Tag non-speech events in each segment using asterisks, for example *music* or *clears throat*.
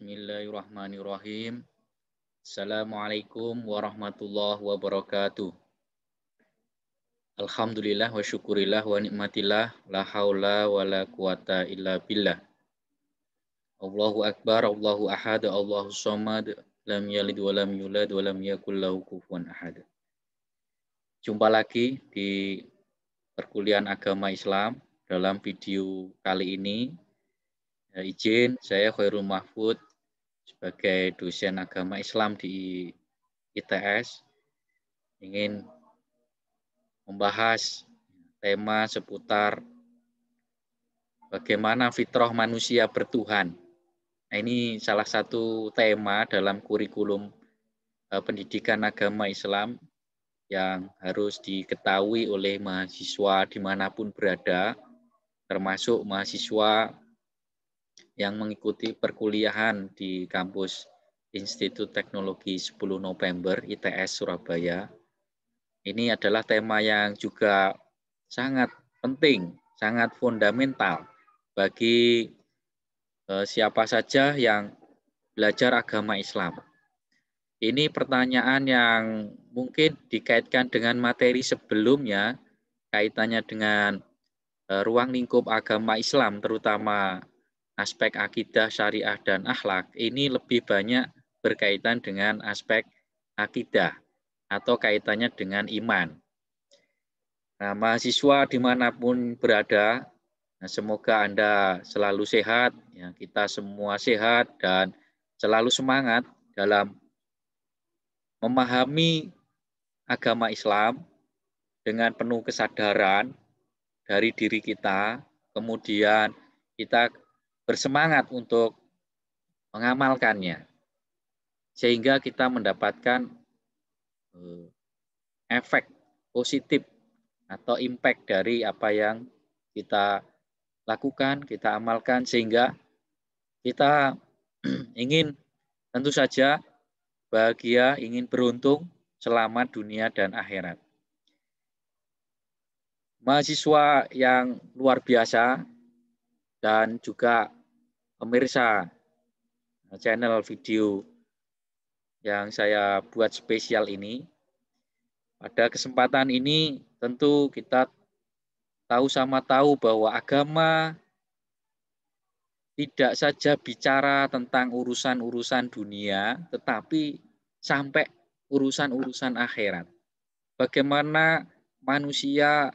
Bismillahirrahmanirrahim. Assalamualaikum warahmatullahi wabarakatuh. Alhamdulillah wa syukurillah wa nikmatillah la haula wa la quwata illa billah. Allahu akbar, Allahu ahad, Allahu samad, lam yalid wa lam yulad wa lam yakul lahu kufuwan ahad. Jumpa lagi di perkuliahan agama Islam dalam video kali ini Ya, izin saya Khairul Mahfud sebagai dosen agama Islam di ITS ingin membahas tema seputar bagaimana fitrah manusia bertuhan. Nah, ini salah satu tema dalam kurikulum eh, pendidikan agama Islam yang harus diketahui oleh mahasiswa dimanapun berada, termasuk mahasiswa yang mengikuti perkuliahan di kampus Institut Teknologi 10 November ITS Surabaya. Ini adalah tema yang juga sangat penting, sangat fundamental bagi eh, siapa saja yang belajar agama Islam. Ini pertanyaan yang mungkin dikaitkan dengan materi sebelumnya, kaitannya dengan eh, ruang lingkup agama Islam, terutama aspek akidah, syariah, dan akhlak ini lebih banyak berkaitan dengan aspek akidah atau kaitannya dengan iman. Nah, mahasiswa dimanapun berada, nah, semoga Anda selalu sehat, ya, kita semua sehat dan selalu semangat dalam memahami agama Islam dengan penuh kesadaran dari diri kita, kemudian kita bersemangat untuk mengamalkannya sehingga kita mendapatkan eh, efek positif atau impact dari apa yang kita lakukan, kita amalkan sehingga kita *clears throat* ingin tentu saja bahagia, ingin beruntung, selamat dunia dan akhirat. Mahasiswa yang luar biasa dan juga pemirsa channel video yang saya buat spesial ini. Pada kesempatan ini tentu kita tahu sama tahu bahwa agama tidak saja bicara tentang urusan-urusan dunia, tetapi sampai urusan-urusan akhirat. Bagaimana manusia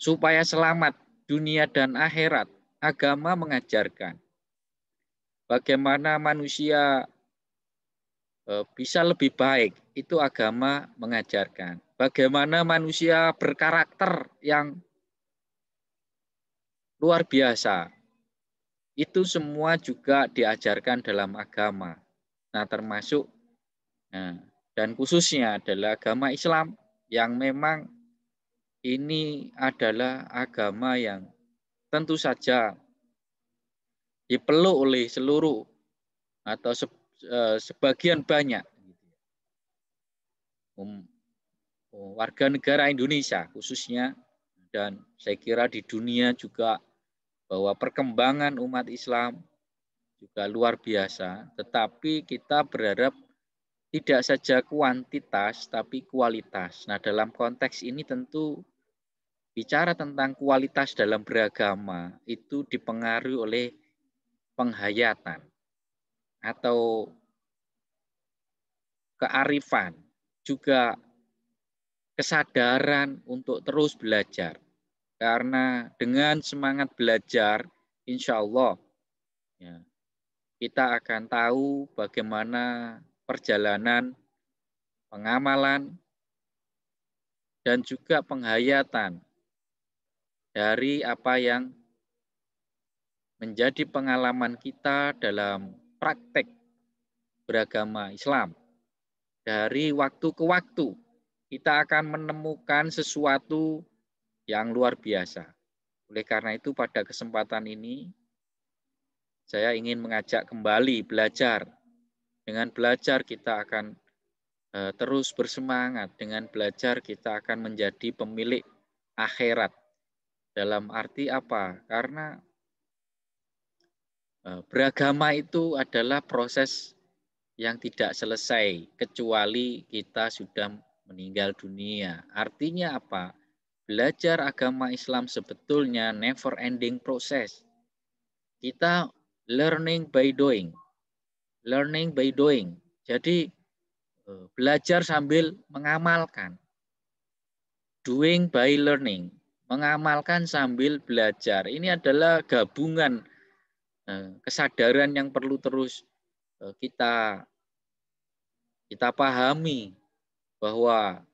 supaya selamat dunia dan akhirat agama mengajarkan bagaimana manusia e, bisa lebih baik, itu agama mengajarkan. Bagaimana manusia berkarakter yang luar biasa, itu semua juga diajarkan dalam agama. Nah, termasuk e, dan khususnya adalah agama Islam yang memang ini adalah agama yang tentu saja dipeluk oleh seluruh atau eh, sebagian banyak um, um, warga negara Indonesia khususnya dan saya kira di dunia juga bahwa perkembangan umat Islam juga luar biasa, tetapi kita berharap tidak saja kuantitas tapi kualitas. Nah, dalam konteks ini tentu bicara tentang kualitas dalam beragama itu dipengaruhi oleh penghayatan atau kearifan, juga kesadaran untuk terus belajar. Karena dengan semangat belajar, insya Allah ya, kita akan tahu bagaimana perjalanan pengamalan dan juga penghayatan dari apa yang menjadi pengalaman kita dalam praktek beragama Islam. Dari waktu ke waktu, kita akan menemukan sesuatu yang luar biasa. Oleh karena itu, pada kesempatan ini, saya ingin mengajak kembali belajar. Dengan belajar, kita akan eh, terus bersemangat. Dengan belajar, kita akan menjadi pemilik akhirat. Dalam arti apa? Karena e, beragama itu adalah proses yang tidak selesai kecuali kita sudah meninggal dunia. Artinya apa? Belajar agama Islam sebetulnya never ending proses. Kita learning by doing. Learning by doing. Jadi e, belajar sambil mengamalkan. Doing by learning mengamalkan sambil belajar. Ini adalah gabungan eh, kesadaran yang perlu terus eh, kita kita pahami bahwa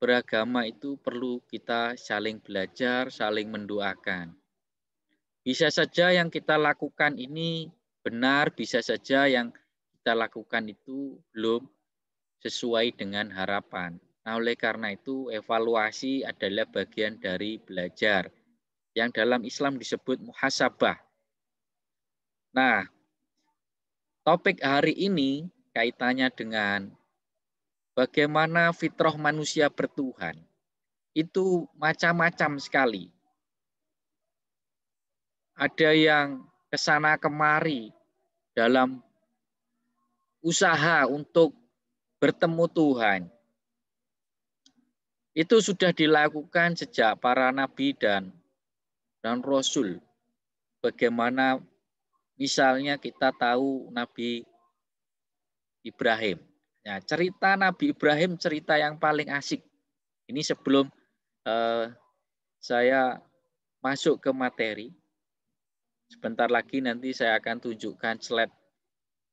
beragama itu perlu kita saling belajar, saling mendoakan. Bisa saja yang kita lakukan ini benar, bisa saja yang kita lakukan itu belum sesuai dengan harapan. Nah, oleh karena itu evaluasi adalah bagian dari belajar yang dalam Islam disebut muhasabah. Nah, topik hari ini kaitannya dengan bagaimana fitrah manusia bertuhan. Itu macam-macam sekali. Ada yang kesana kemari dalam usaha untuk bertemu Tuhan, itu sudah dilakukan sejak para nabi dan dan rasul. Bagaimana misalnya kita tahu Nabi Ibrahim. Ya, cerita Nabi Ibrahim cerita yang paling asik. Ini sebelum eh, saya masuk ke materi. Sebentar lagi nanti saya akan tunjukkan slide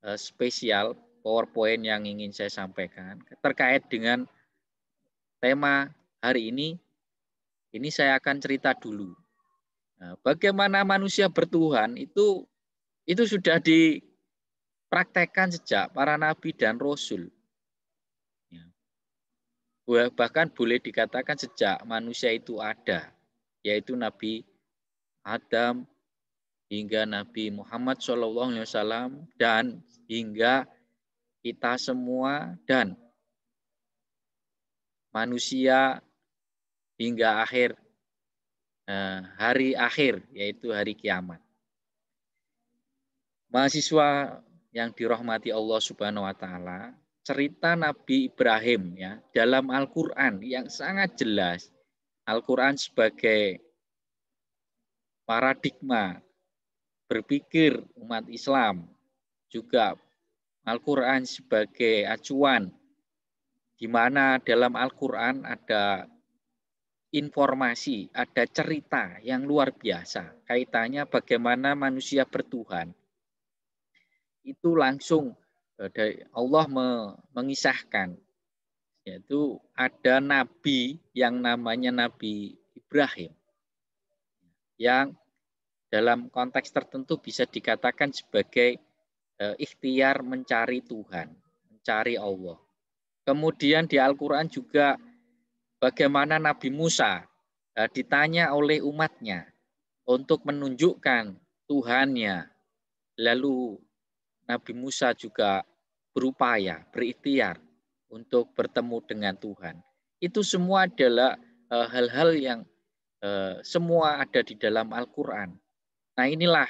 eh, spesial PowerPoint yang ingin saya sampaikan terkait dengan tema hari ini, ini saya akan cerita dulu. Nah, bagaimana manusia bertuhan itu itu sudah dipraktekkan sejak para nabi dan rasul. Ya. Bahkan boleh dikatakan sejak manusia itu ada, yaitu Nabi Adam hingga Nabi Muhammad SAW dan hingga kita semua dan manusia hingga akhir eh, hari akhir yaitu hari kiamat. Mahasiswa yang dirahmati Allah Subhanahu wa taala, cerita Nabi Ibrahim ya dalam Al-Qur'an yang sangat jelas. Al-Qur'an sebagai paradigma berpikir umat Islam juga Al-Qur'an sebagai acuan di mana dalam Al-Quran ada informasi, ada cerita yang luar biasa. Kaitannya bagaimana manusia bertuhan. Itu langsung eh, dari Allah mengisahkan. Yaitu ada nabi yang namanya Nabi Ibrahim. Yang dalam konteks tertentu bisa dikatakan sebagai eh, ikhtiar mencari Tuhan, mencari Allah. Kemudian di Al-Quran juga bagaimana Nabi Musa eh, ditanya oleh umatnya untuk menunjukkan Tuhannya. Lalu Nabi Musa juga berupaya, berikhtiar untuk bertemu dengan Tuhan. Itu semua adalah eh, hal-hal yang eh, semua ada di dalam Al-Quran. Nah inilah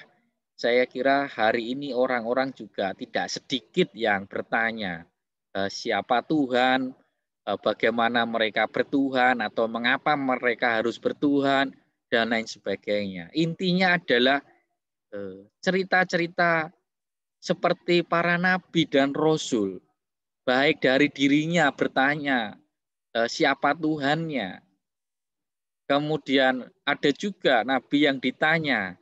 saya kira hari ini orang-orang juga tidak sedikit yang bertanya Eh, siapa Tuhan, eh, bagaimana mereka bertuhan atau mengapa mereka harus bertuhan dan lain sebagainya. Intinya adalah eh, cerita-cerita seperti para nabi dan rasul, baik dari dirinya bertanya siapa Tuhannya. Kemudian ada juga nabi yang ditanya,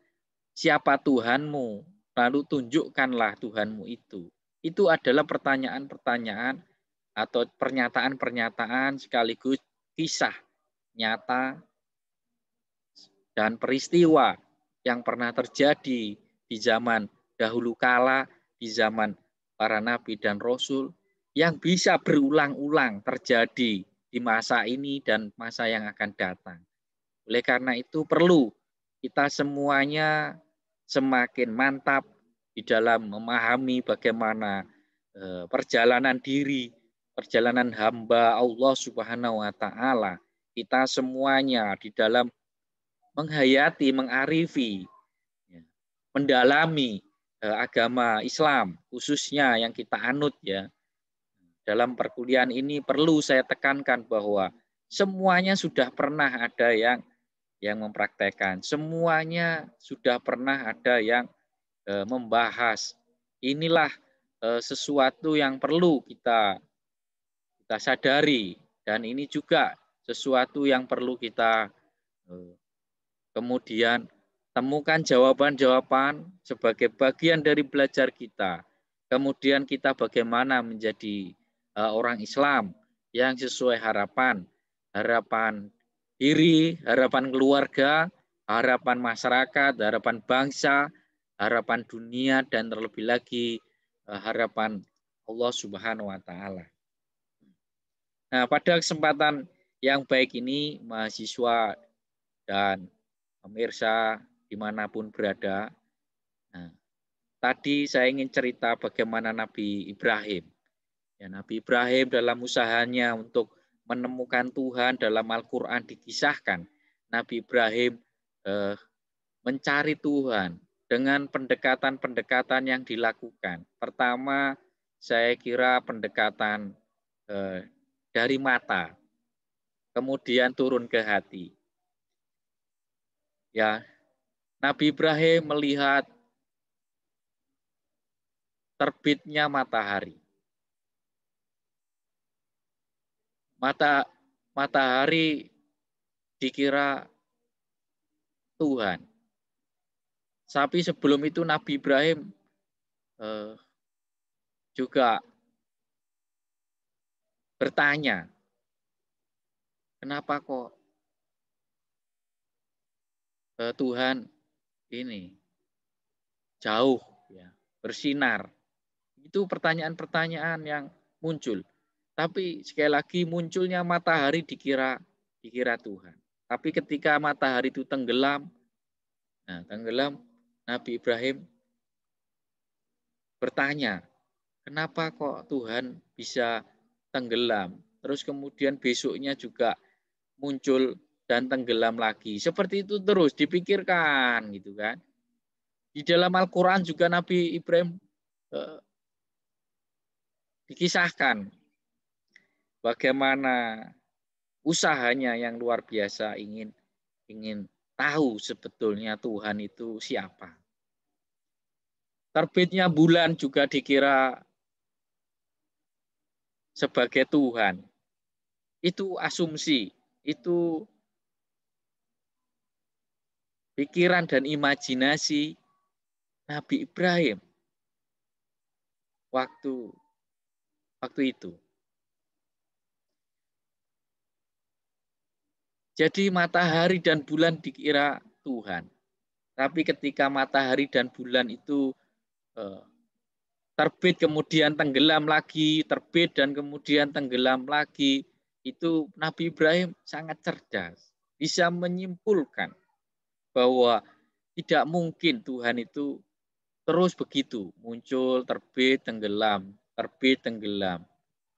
siapa Tuhanmu? Lalu tunjukkanlah Tuhanmu itu itu adalah pertanyaan-pertanyaan atau pernyataan-pernyataan sekaligus kisah nyata dan peristiwa yang pernah terjadi di zaman dahulu kala, di zaman para nabi dan rasul yang bisa berulang-ulang terjadi di masa ini dan masa yang akan datang. Oleh karena itu perlu kita semuanya semakin mantap di dalam memahami bagaimana eh, perjalanan diri, perjalanan hamba Allah Subhanahu wa taala. Kita semuanya di dalam menghayati, mengarifi, ya, mendalami eh, agama Islam khususnya yang kita anut ya. Dalam perkuliahan ini perlu saya tekankan bahwa semuanya sudah pernah ada yang yang mempraktekkan. Semuanya sudah pernah ada yang Eh, membahas. Inilah eh, sesuatu yang perlu kita kita sadari dan ini juga sesuatu yang perlu kita eh, kemudian temukan jawaban-jawaban sebagai bagian dari belajar kita. Kemudian kita bagaimana menjadi orang Islam yang sesuai harapan, harapan diri, harapan keluarga, harapan masyarakat, harapan bangsa, harapan dunia dan terlebih lagi eh, harapan Allah Subhanahu wa taala. Nah, pada kesempatan yang baik ini mahasiswa dan pemirsa dimanapun berada. Nah, tadi saya ingin cerita bagaimana Nabi Ibrahim. Ya, Nabi Ibrahim dalam usahanya untuk menemukan Tuhan dalam Al-Quran dikisahkan. Nabi Ibrahim eh, mencari Tuhan, dengan pendekatan-pendekatan yang dilakukan. Pertama, saya kira pendekatan eh, dari mata, kemudian turun ke hati. Ya, Nabi Ibrahim melihat terbitnya matahari. Mata matahari dikira Tuhan tapi sebelum itu Nabi Ibrahim eh, juga bertanya, kenapa kok eh, Tuhan ini jauh ya, bersinar? Itu pertanyaan-pertanyaan yang muncul. Tapi sekali lagi munculnya matahari dikira dikira Tuhan. Tapi ketika matahari itu tenggelam, nah, tenggelam Nabi Ibrahim bertanya, kenapa kok Tuhan bisa tenggelam? Terus kemudian besoknya juga muncul dan tenggelam lagi. Seperti itu terus dipikirkan gitu kan. Di dalam Al-Qur'an juga Nabi Ibrahim eh, dikisahkan bagaimana usahanya yang luar biasa ingin ingin tahu sebetulnya Tuhan itu siapa. Terbitnya bulan juga dikira sebagai Tuhan. Itu asumsi, itu pikiran dan imajinasi Nabi Ibrahim waktu waktu itu. Jadi matahari dan bulan dikira Tuhan. Tapi ketika matahari dan bulan itu Eh, terbit kemudian tenggelam lagi, terbit dan kemudian tenggelam lagi. Itu Nabi Ibrahim sangat cerdas, bisa menyimpulkan bahwa tidak mungkin Tuhan itu terus begitu, muncul, terbit, tenggelam, terbit, tenggelam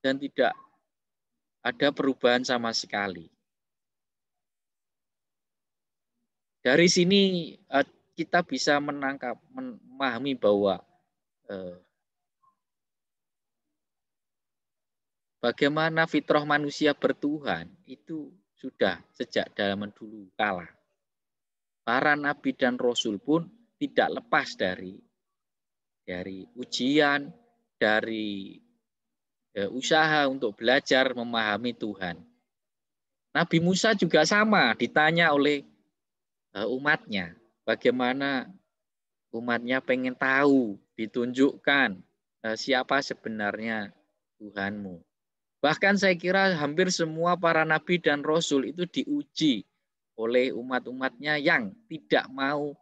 dan tidak ada perubahan sama sekali. Dari sini eh, kita bisa menangkap memahami bahwa Eh. bagaimana fitrah manusia bertuhan itu sudah sejak dalam dulu kala. Para nabi dan rasul pun tidak lepas dari dari ujian, dari eh, usaha untuk belajar memahami Tuhan. Nabi Musa juga sama ditanya oleh eh, umatnya, bagaimana umatnya pengen tahu ditunjukkan eh, siapa sebenarnya Tuhanmu. Bahkan saya kira hampir semua para nabi dan rasul itu diuji oleh umat-umatnya yang tidak mau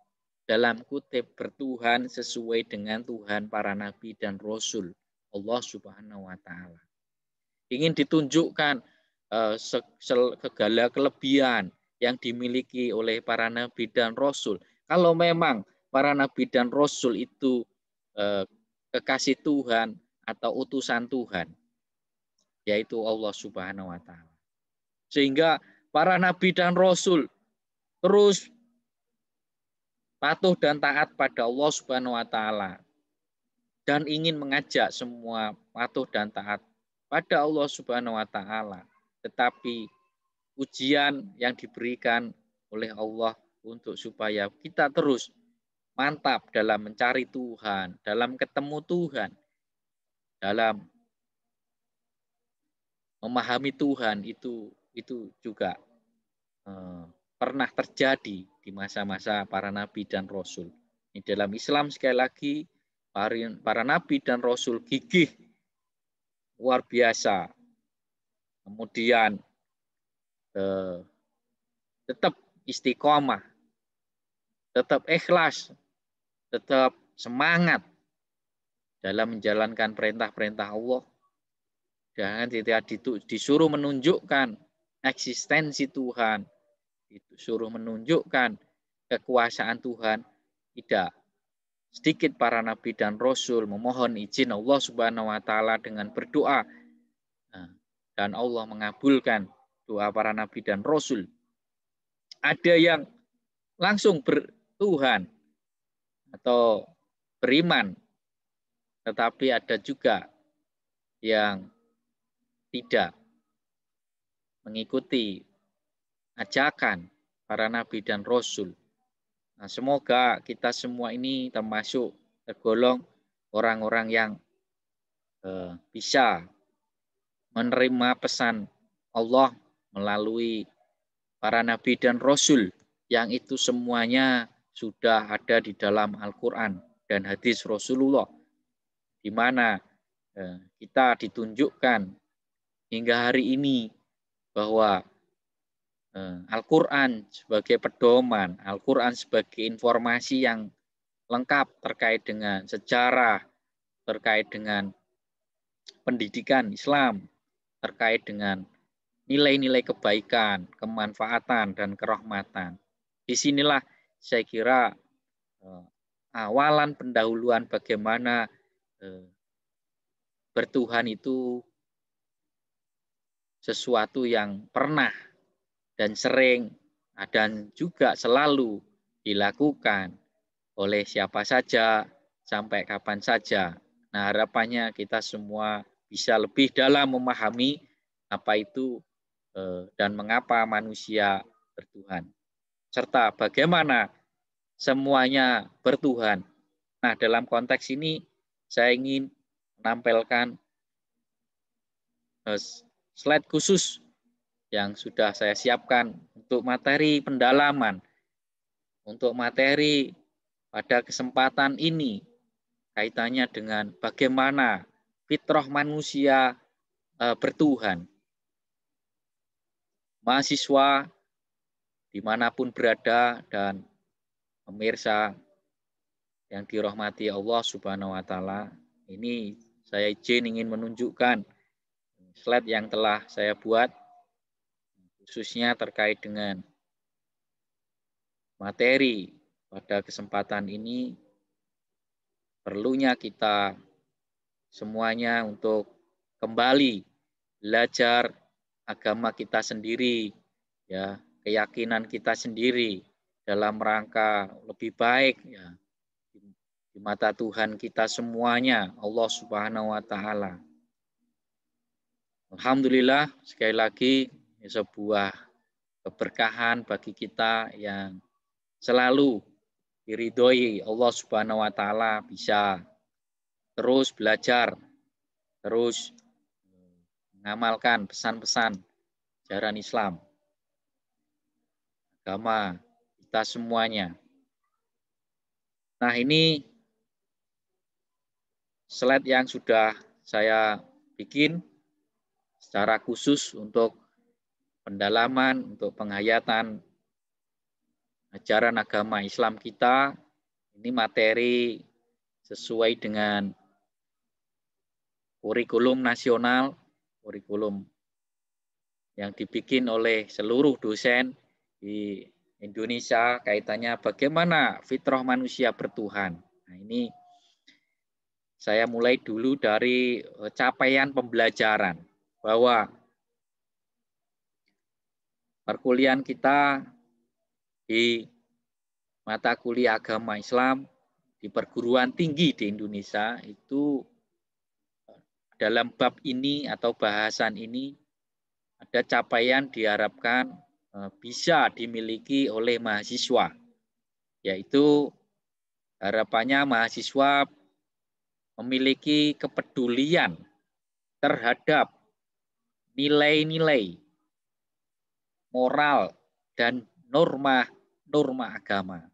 dalam kutip bertuhan sesuai dengan Tuhan para nabi dan rasul Allah Subhanahu wa taala. Ingin ditunjukkan eh, segala kelebihan yang dimiliki oleh para nabi dan rasul. Kalau memang para nabi dan rasul itu Eh, kekasih Tuhan atau utusan Tuhan yaitu Allah Subhanahu wa taala. Sehingga para nabi dan rasul terus patuh dan taat pada Allah Subhanahu wa taala dan ingin mengajak semua patuh dan taat pada Allah Subhanahu wa taala. Tetapi ujian yang diberikan oleh Allah untuk supaya kita terus mantap dalam mencari Tuhan, dalam ketemu Tuhan, dalam memahami Tuhan itu itu juga eh, pernah terjadi di masa-masa para nabi dan rasul. Di dalam Islam sekali lagi para, nabi dan rasul gigih luar biasa. Kemudian eh, tetap istiqomah, tetap ikhlas tetap semangat dalam menjalankan perintah-perintah Allah. Jangan tidak disuruh menunjukkan eksistensi Tuhan, disuruh menunjukkan kekuasaan Tuhan. Tidak. Sedikit para nabi dan rasul memohon izin Allah Subhanahu wa taala dengan berdoa. Nah, dan Allah mengabulkan doa para nabi dan rasul. Ada yang langsung bertuhan, atau beriman, tetapi ada juga yang tidak mengikuti ajakan para nabi dan rasul. Nah, semoga kita semua ini termasuk tergolong orang-orang yang eh, bisa menerima pesan Allah melalui para nabi dan rasul yang itu semuanya sudah ada di dalam Al-Quran dan hadis Rasulullah, di mana eh, kita ditunjukkan hingga hari ini bahwa eh, Al-Quran sebagai pedoman, Al-Quran sebagai informasi yang lengkap terkait dengan sejarah, terkait dengan pendidikan Islam, terkait dengan nilai-nilai kebaikan, kemanfaatan, dan kerahmatan. Disinilah sinilah saya kira eh, awalan pendahuluan bagaimana eh, bertuhan itu sesuatu yang pernah dan sering nah, dan juga selalu dilakukan oleh siapa saja sampai kapan saja. Nah, harapannya kita semua bisa lebih dalam memahami apa itu eh, dan mengapa manusia bertuhan serta bagaimana semuanya bertuhan. Nah, dalam konteks ini saya ingin menampilkan eh, slide khusus yang sudah saya siapkan untuk materi pendalaman, untuk materi pada kesempatan ini kaitannya dengan bagaimana fitrah manusia eh, bertuhan. Mahasiswa dimanapun berada dan pemirsa yang dirahmati Allah Subhanahu wa taala. Ini saya izin ingin menunjukkan slide yang telah saya buat khususnya terkait dengan materi pada kesempatan ini perlunya kita semuanya untuk kembali belajar agama kita sendiri ya keyakinan kita sendiri dalam rangka lebih baik ya, di mata Tuhan kita semuanya Allah Subhanahu wa taala. Alhamdulillah sekali lagi sebuah keberkahan bagi kita yang selalu diridhoi Allah Subhanahu wa taala bisa terus belajar, terus mengamalkan pesan-pesan ajaran Islam agama kita semuanya. Nah, ini slide yang sudah saya bikin secara khusus untuk pendalaman, untuk penghayatan ajaran agama Islam kita. Ini materi sesuai dengan kurikulum nasional, kurikulum yang dibikin oleh seluruh dosen di Indonesia kaitannya bagaimana fitrah manusia bertuhan. Nah, ini saya mulai dulu dari eh, capaian pembelajaran bahwa perkuliahan kita di mata kuliah agama Islam di perguruan tinggi di Indonesia itu dalam bab ini atau bahasan ini ada capaian diharapkan Eh, bisa dimiliki oleh mahasiswa, yaitu harapannya mahasiswa memiliki kepedulian terhadap nilai-nilai moral dan norma-norma agama.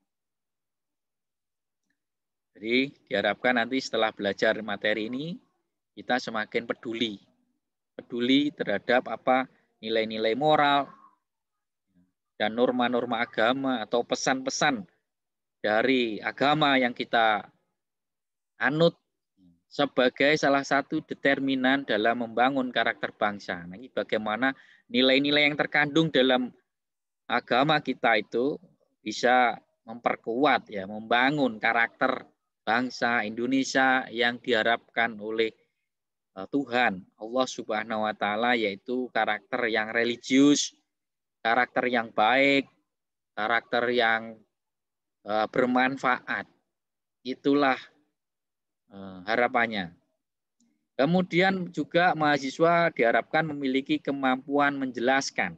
Jadi diharapkan nanti setelah belajar materi ini kita semakin peduli, peduli terhadap apa nilai-nilai moral, dan norma-norma agama atau pesan-pesan dari agama yang kita anut sebagai salah satu determinan dalam membangun karakter bangsa. Nah, bagaimana nilai-nilai yang terkandung dalam agama kita itu bisa memperkuat ya, membangun karakter bangsa Indonesia yang diharapkan oleh e, Tuhan Allah Subhanahu wa taala yaitu karakter yang religius, karakter yang baik, karakter yang eh, bermanfaat. Itulah eh, harapannya. Kemudian juga mahasiswa diharapkan memiliki kemampuan menjelaskan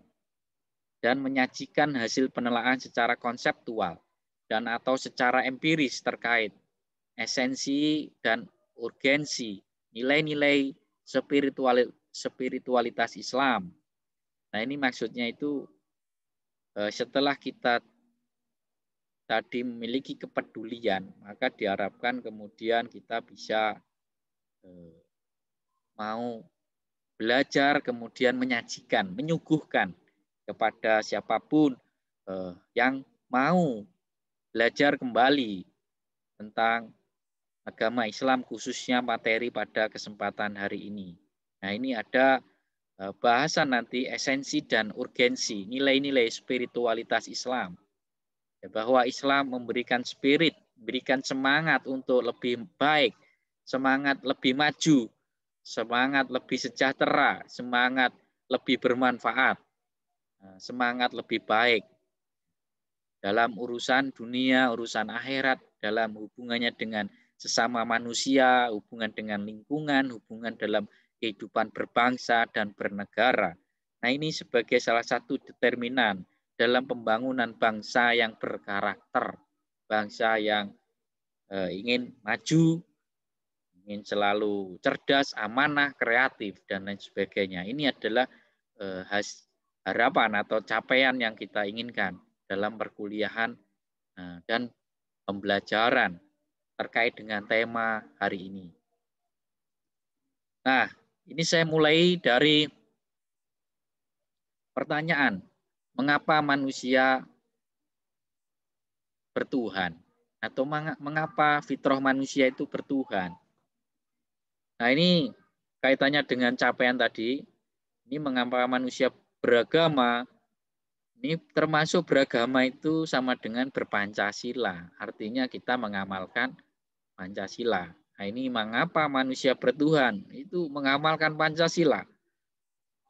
dan menyajikan hasil penelaahan secara konseptual dan atau secara empiris terkait esensi dan urgensi nilai-nilai spiritualitas Islam. Nah, ini maksudnya itu Eh, setelah kita tadi memiliki kepedulian, maka diharapkan kemudian kita bisa eh, mau belajar, kemudian menyajikan, menyuguhkan kepada siapapun eh, yang mau belajar kembali tentang agama Islam khususnya materi pada kesempatan hari ini. Nah, ini ada Eh, bahasan nanti esensi dan urgensi, nilai-nilai spiritualitas Islam. Ya, bahwa Islam memberikan spirit, berikan semangat untuk lebih baik, semangat lebih maju, semangat lebih sejahtera, semangat lebih bermanfaat, eh, semangat lebih baik dalam urusan dunia, urusan akhirat, dalam hubungannya dengan sesama manusia, hubungan dengan lingkungan, hubungan dalam kehidupan berbangsa dan bernegara. Nah ini sebagai salah satu determinan dalam pembangunan bangsa yang berkarakter, bangsa yang eh, ingin maju, ingin selalu cerdas, amanah, kreatif, dan lain sebagainya. Ini adalah eh, harapan atau capaian yang kita inginkan dalam perkuliahan eh, dan pembelajaran terkait dengan tema hari ini. Nah, ini saya mulai dari pertanyaan, mengapa manusia bertuhan? Atau mengapa fitrah manusia itu bertuhan? Nah ini kaitannya dengan capaian tadi, ini mengapa manusia beragama, ini termasuk beragama itu sama dengan berpancasila. Artinya kita mengamalkan Pancasila. Nah ini mengapa manusia bertuhan itu mengamalkan Pancasila.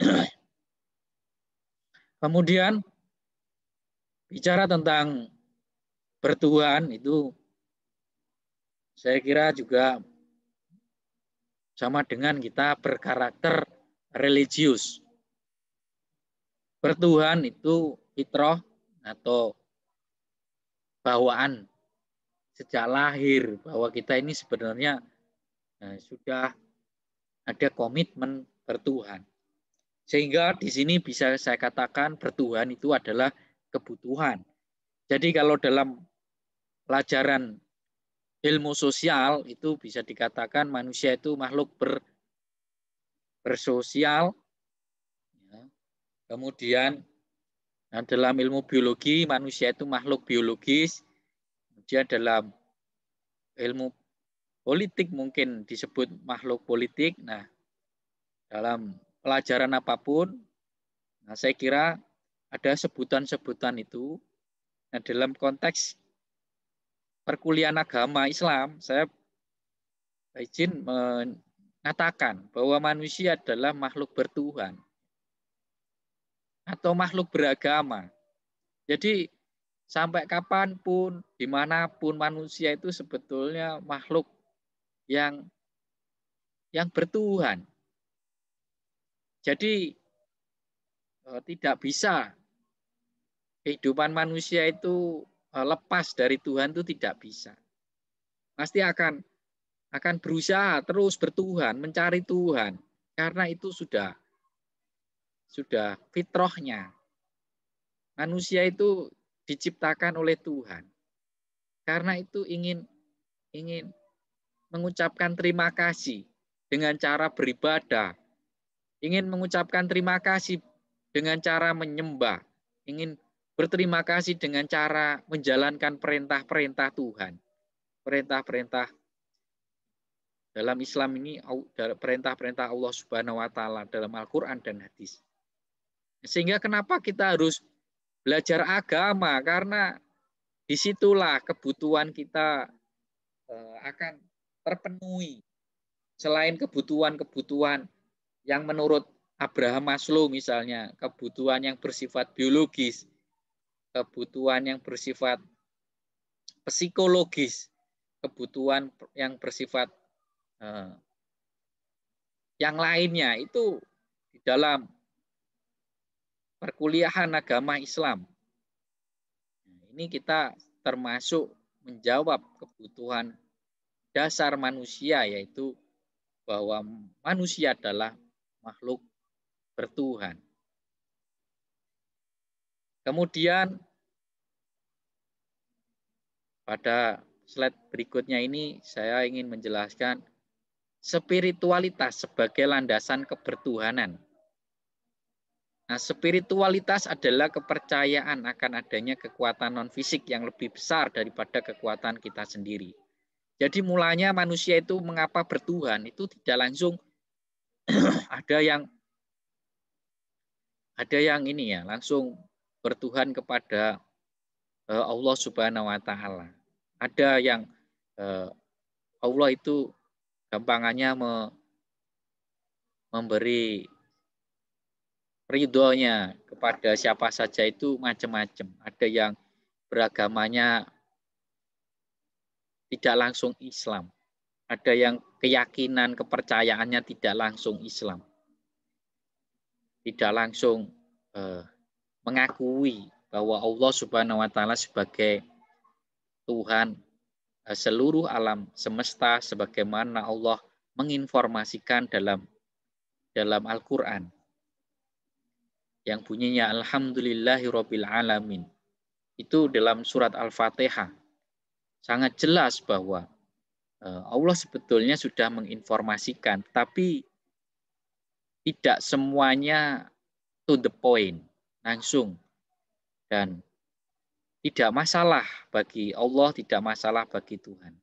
*clears throat* Kemudian bicara tentang bertuhan itu saya kira juga sama dengan kita berkarakter religius. Bertuhan itu fitrah atau bawaan sejak lahir bahwa kita ini sebenarnya nah, sudah ada komitmen bertuhan. Sehingga di sini bisa saya katakan bertuhan itu adalah kebutuhan. Jadi kalau dalam pelajaran ilmu sosial itu bisa dikatakan manusia itu makhluk ber, bersosial. Ya. Kemudian nah, dalam ilmu biologi manusia itu makhluk biologis dia dalam ilmu politik mungkin disebut makhluk politik. Nah, dalam pelajaran apapun, nah saya kira ada sebutan-sebutan itu. Nah, dalam konteks perkuliahan agama Islam, saya izin mengatakan bahwa manusia adalah makhluk bertuhan atau makhluk beragama. Jadi sampai kapanpun, dimanapun manusia itu sebetulnya makhluk yang yang bertuhan. Jadi e, tidak bisa kehidupan manusia itu e, lepas dari Tuhan itu tidak bisa. Pasti akan akan berusaha terus bertuhan, mencari Tuhan karena itu sudah sudah fitrahnya. Manusia itu diciptakan oleh Tuhan. Karena itu ingin ingin mengucapkan terima kasih dengan cara beribadah. Ingin mengucapkan terima kasih dengan cara menyembah. Ingin berterima kasih dengan cara menjalankan perintah-perintah Tuhan. Perintah-perintah dalam Islam ini perintah-perintah Allah Subhanahu wa taala dalam Al-Qur'an dan hadis. Sehingga kenapa kita harus belajar agama karena disitulah kebutuhan kita eh, akan terpenuhi. Selain kebutuhan-kebutuhan yang menurut Abraham Maslow misalnya, kebutuhan yang bersifat biologis, kebutuhan yang bersifat psikologis, kebutuhan yang bersifat eh, yang lainnya itu di dalam perkuliahan agama Islam. Nah, ini kita termasuk menjawab kebutuhan dasar manusia yaitu bahwa manusia adalah makhluk bertuhan. Kemudian pada slide berikutnya ini saya ingin menjelaskan spiritualitas sebagai landasan kebertuhanan. Nah, spiritualitas adalah kepercayaan akan adanya kekuatan non-fisik yang lebih besar daripada kekuatan kita sendiri. Jadi mulanya manusia itu mengapa bertuhan itu tidak langsung *clears throat* ada yang ada yang ini ya, langsung bertuhan kepada eh, Allah Subhanahu wa taala. Ada yang eh, Allah itu gampangannya memberi ridhonya kepada siapa saja itu macam-macam. Ada yang beragamanya tidak langsung Islam. Ada yang keyakinan, kepercayaannya tidak langsung Islam. Tidak langsung eh, mengakui bahwa Allah Subhanahu wa taala sebagai Tuhan eh, seluruh alam semesta sebagaimana Allah menginformasikan dalam dalam Al-Qur'an yang bunyinya Alhamdulillahirabbil alamin. Itu dalam surat Al-Fatihah. Sangat jelas bahwa eh, Allah sebetulnya sudah menginformasikan, tapi tidak semuanya to the point, langsung. Dan tidak masalah bagi Allah, tidak masalah bagi Tuhan.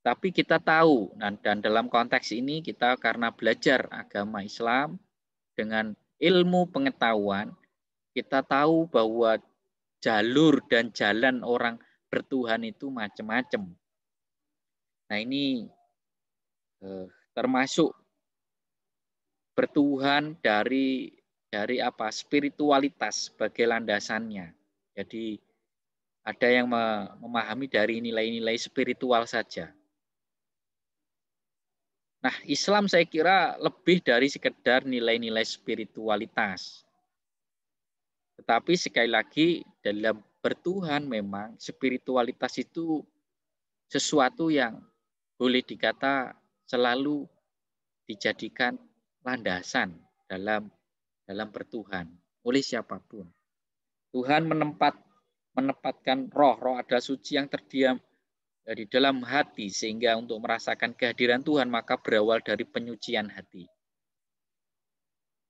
Tapi kita tahu, dan dalam konteks ini kita karena belajar agama Islam dengan ilmu pengetahuan, kita tahu bahwa jalur dan jalan orang bertuhan itu macam-macam. Nah ini eh, termasuk bertuhan dari dari apa spiritualitas sebagai landasannya. Jadi ada yang memahami dari nilai-nilai spiritual saja. Nah, Islam saya kira lebih dari sekedar nilai-nilai spiritualitas. Tetapi sekali lagi dalam bertuhan memang spiritualitas itu sesuatu yang boleh dikata selalu dijadikan landasan dalam dalam bertuhan oleh siapapun. Tuhan menempat menempatkan roh, roh ada suci yang terdiam di dalam hati sehingga untuk merasakan kehadiran Tuhan maka berawal dari penyucian hati.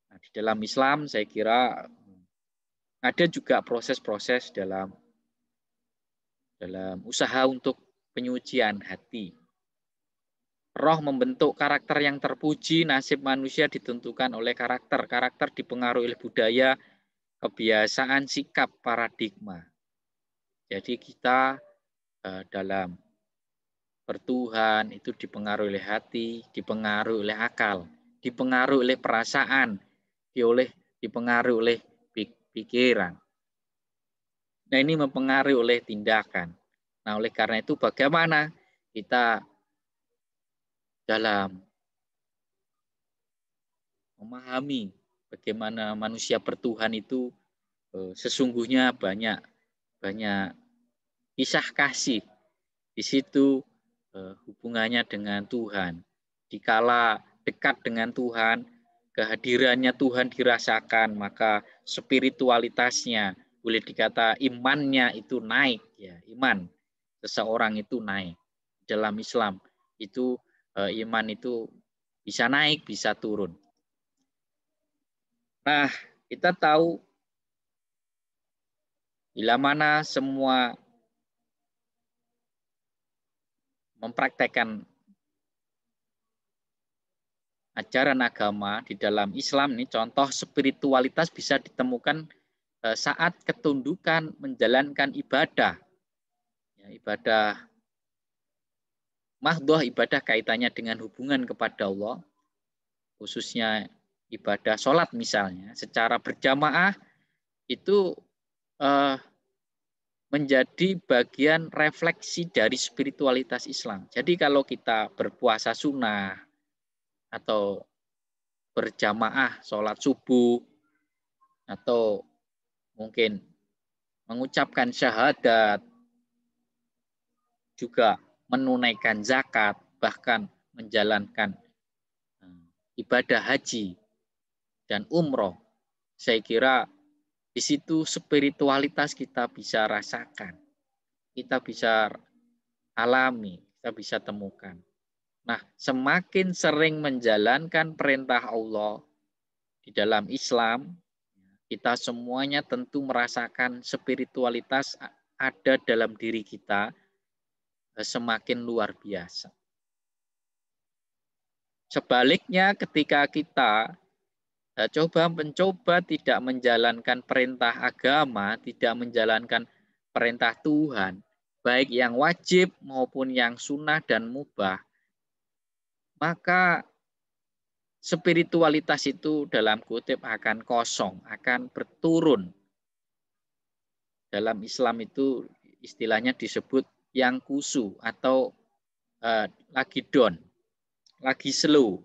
Nah, di dalam Islam saya kira hmm, ada juga proses-proses dalam dalam usaha untuk penyucian hati. Roh membentuk karakter yang terpuji, nasib manusia ditentukan oleh karakter. Karakter dipengaruhi oleh budaya, kebiasaan, sikap, paradigma. Jadi kita eh, dalam bertuhan itu dipengaruhi oleh hati, dipengaruhi oleh akal, dipengaruhi oleh perasaan, dioleh dipengaruhi oleh pikiran. Nah, ini mempengaruhi oleh tindakan. Nah, oleh karena itu bagaimana kita dalam memahami bagaimana manusia bertuhan itu eh, sesungguhnya banyak banyak kisah kasih di situ Eh, hubungannya dengan Tuhan. Dikala dekat dengan Tuhan, kehadirannya Tuhan dirasakan, maka spiritualitasnya boleh dikata imannya itu naik ya, iman seseorang itu naik. Dalam Islam itu eh, iman itu bisa naik, bisa turun. Nah, kita tahu bila mana semua mempraktekkan ajaran agama di dalam Islam ini contoh spiritualitas bisa ditemukan eh, saat ketundukan menjalankan ibadah ya, ibadah mahdoh ibadah kaitannya dengan hubungan kepada Allah khususnya ibadah sholat misalnya secara berjamaah itu eh, menjadi bagian refleksi dari spiritualitas Islam. Jadi kalau kita berpuasa sunnah atau berjamaah sholat subuh atau mungkin mengucapkan syahadat juga menunaikan zakat bahkan menjalankan eh, ibadah haji dan umroh saya kira di situ spiritualitas kita bisa rasakan, kita bisa alami, kita bisa temukan. Nah, semakin sering menjalankan perintah Allah di dalam Islam, kita semuanya tentu merasakan spiritualitas ada dalam diri kita eh, semakin luar biasa. Sebaliknya ketika kita Eh, coba mencoba tidak menjalankan perintah agama, tidak menjalankan perintah Tuhan, baik yang wajib maupun yang sunnah dan mubah, maka spiritualitas itu dalam kutip akan kosong, akan berturun. Dalam Islam itu istilahnya disebut yang kusu atau eh, lagi down, lagi slow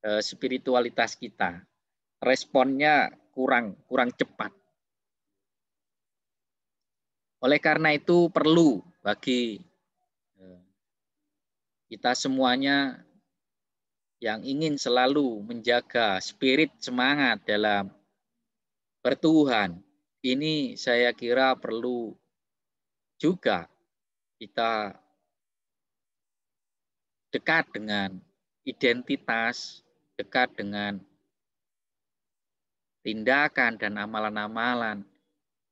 eh, spiritualitas kita responnya kurang, kurang cepat. Oleh karena itu perlu bagi eh, kita semuanya yang ingin selalu menjaga spirit semangat dalam bertuhan. Ini saya kira perlu juga kita dekat dengan identitas, dekat dengan tindakan dan amalan-amalan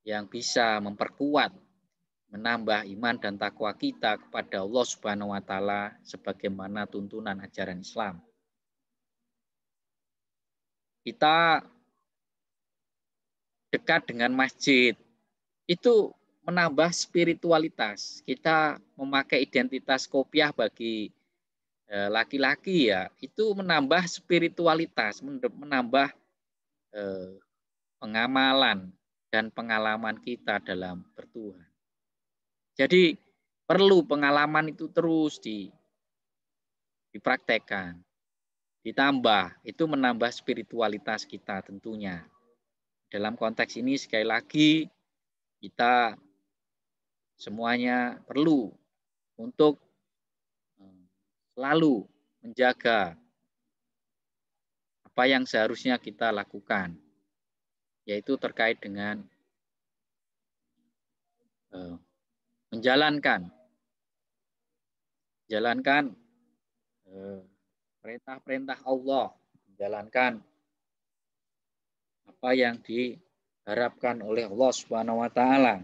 yang bisa memperkuat, menambah iman dan takwa kita kepada Allah Subhanahu wa taala sebagaimana tuntunan ajaran Islam. Kita dekat dengan masjid itu menambah spiritualitas. Kita memakai identitas kopiah bagi eh, laki-laki ya, itu menambah spiritualitas, menambah Eh, pengamalan dan pengalaman kita dalam bertuhan. Jadi perlu pengalaman itu terus di dipraktekkan, ditambah, itu menambah spiritualitas kita tentunya. Dalam konteks ini sekali lagi kita semuanya perlu untuk eh, selalu menjaga apa yang seharusnya kita lakukan, yaitu terkait dengan eh, menjalankan, jalankan eh, perintah-perintah Allah, menjalankan apa yang diharapkan oleh Allah Subhanahu wa taala.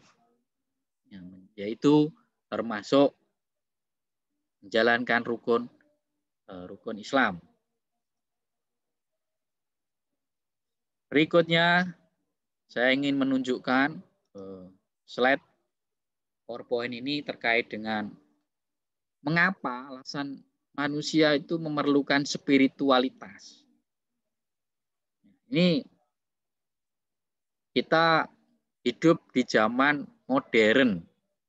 Yaitu termasuk menjalankan rukun eh, rukun Islam Berikutnya, saya ingin menunjukkan eh, slide PowerPoint ini terkait dengan mengapa alasan manusia itu memerlukan spiritualitas. Ini kita hidup di zaman modern,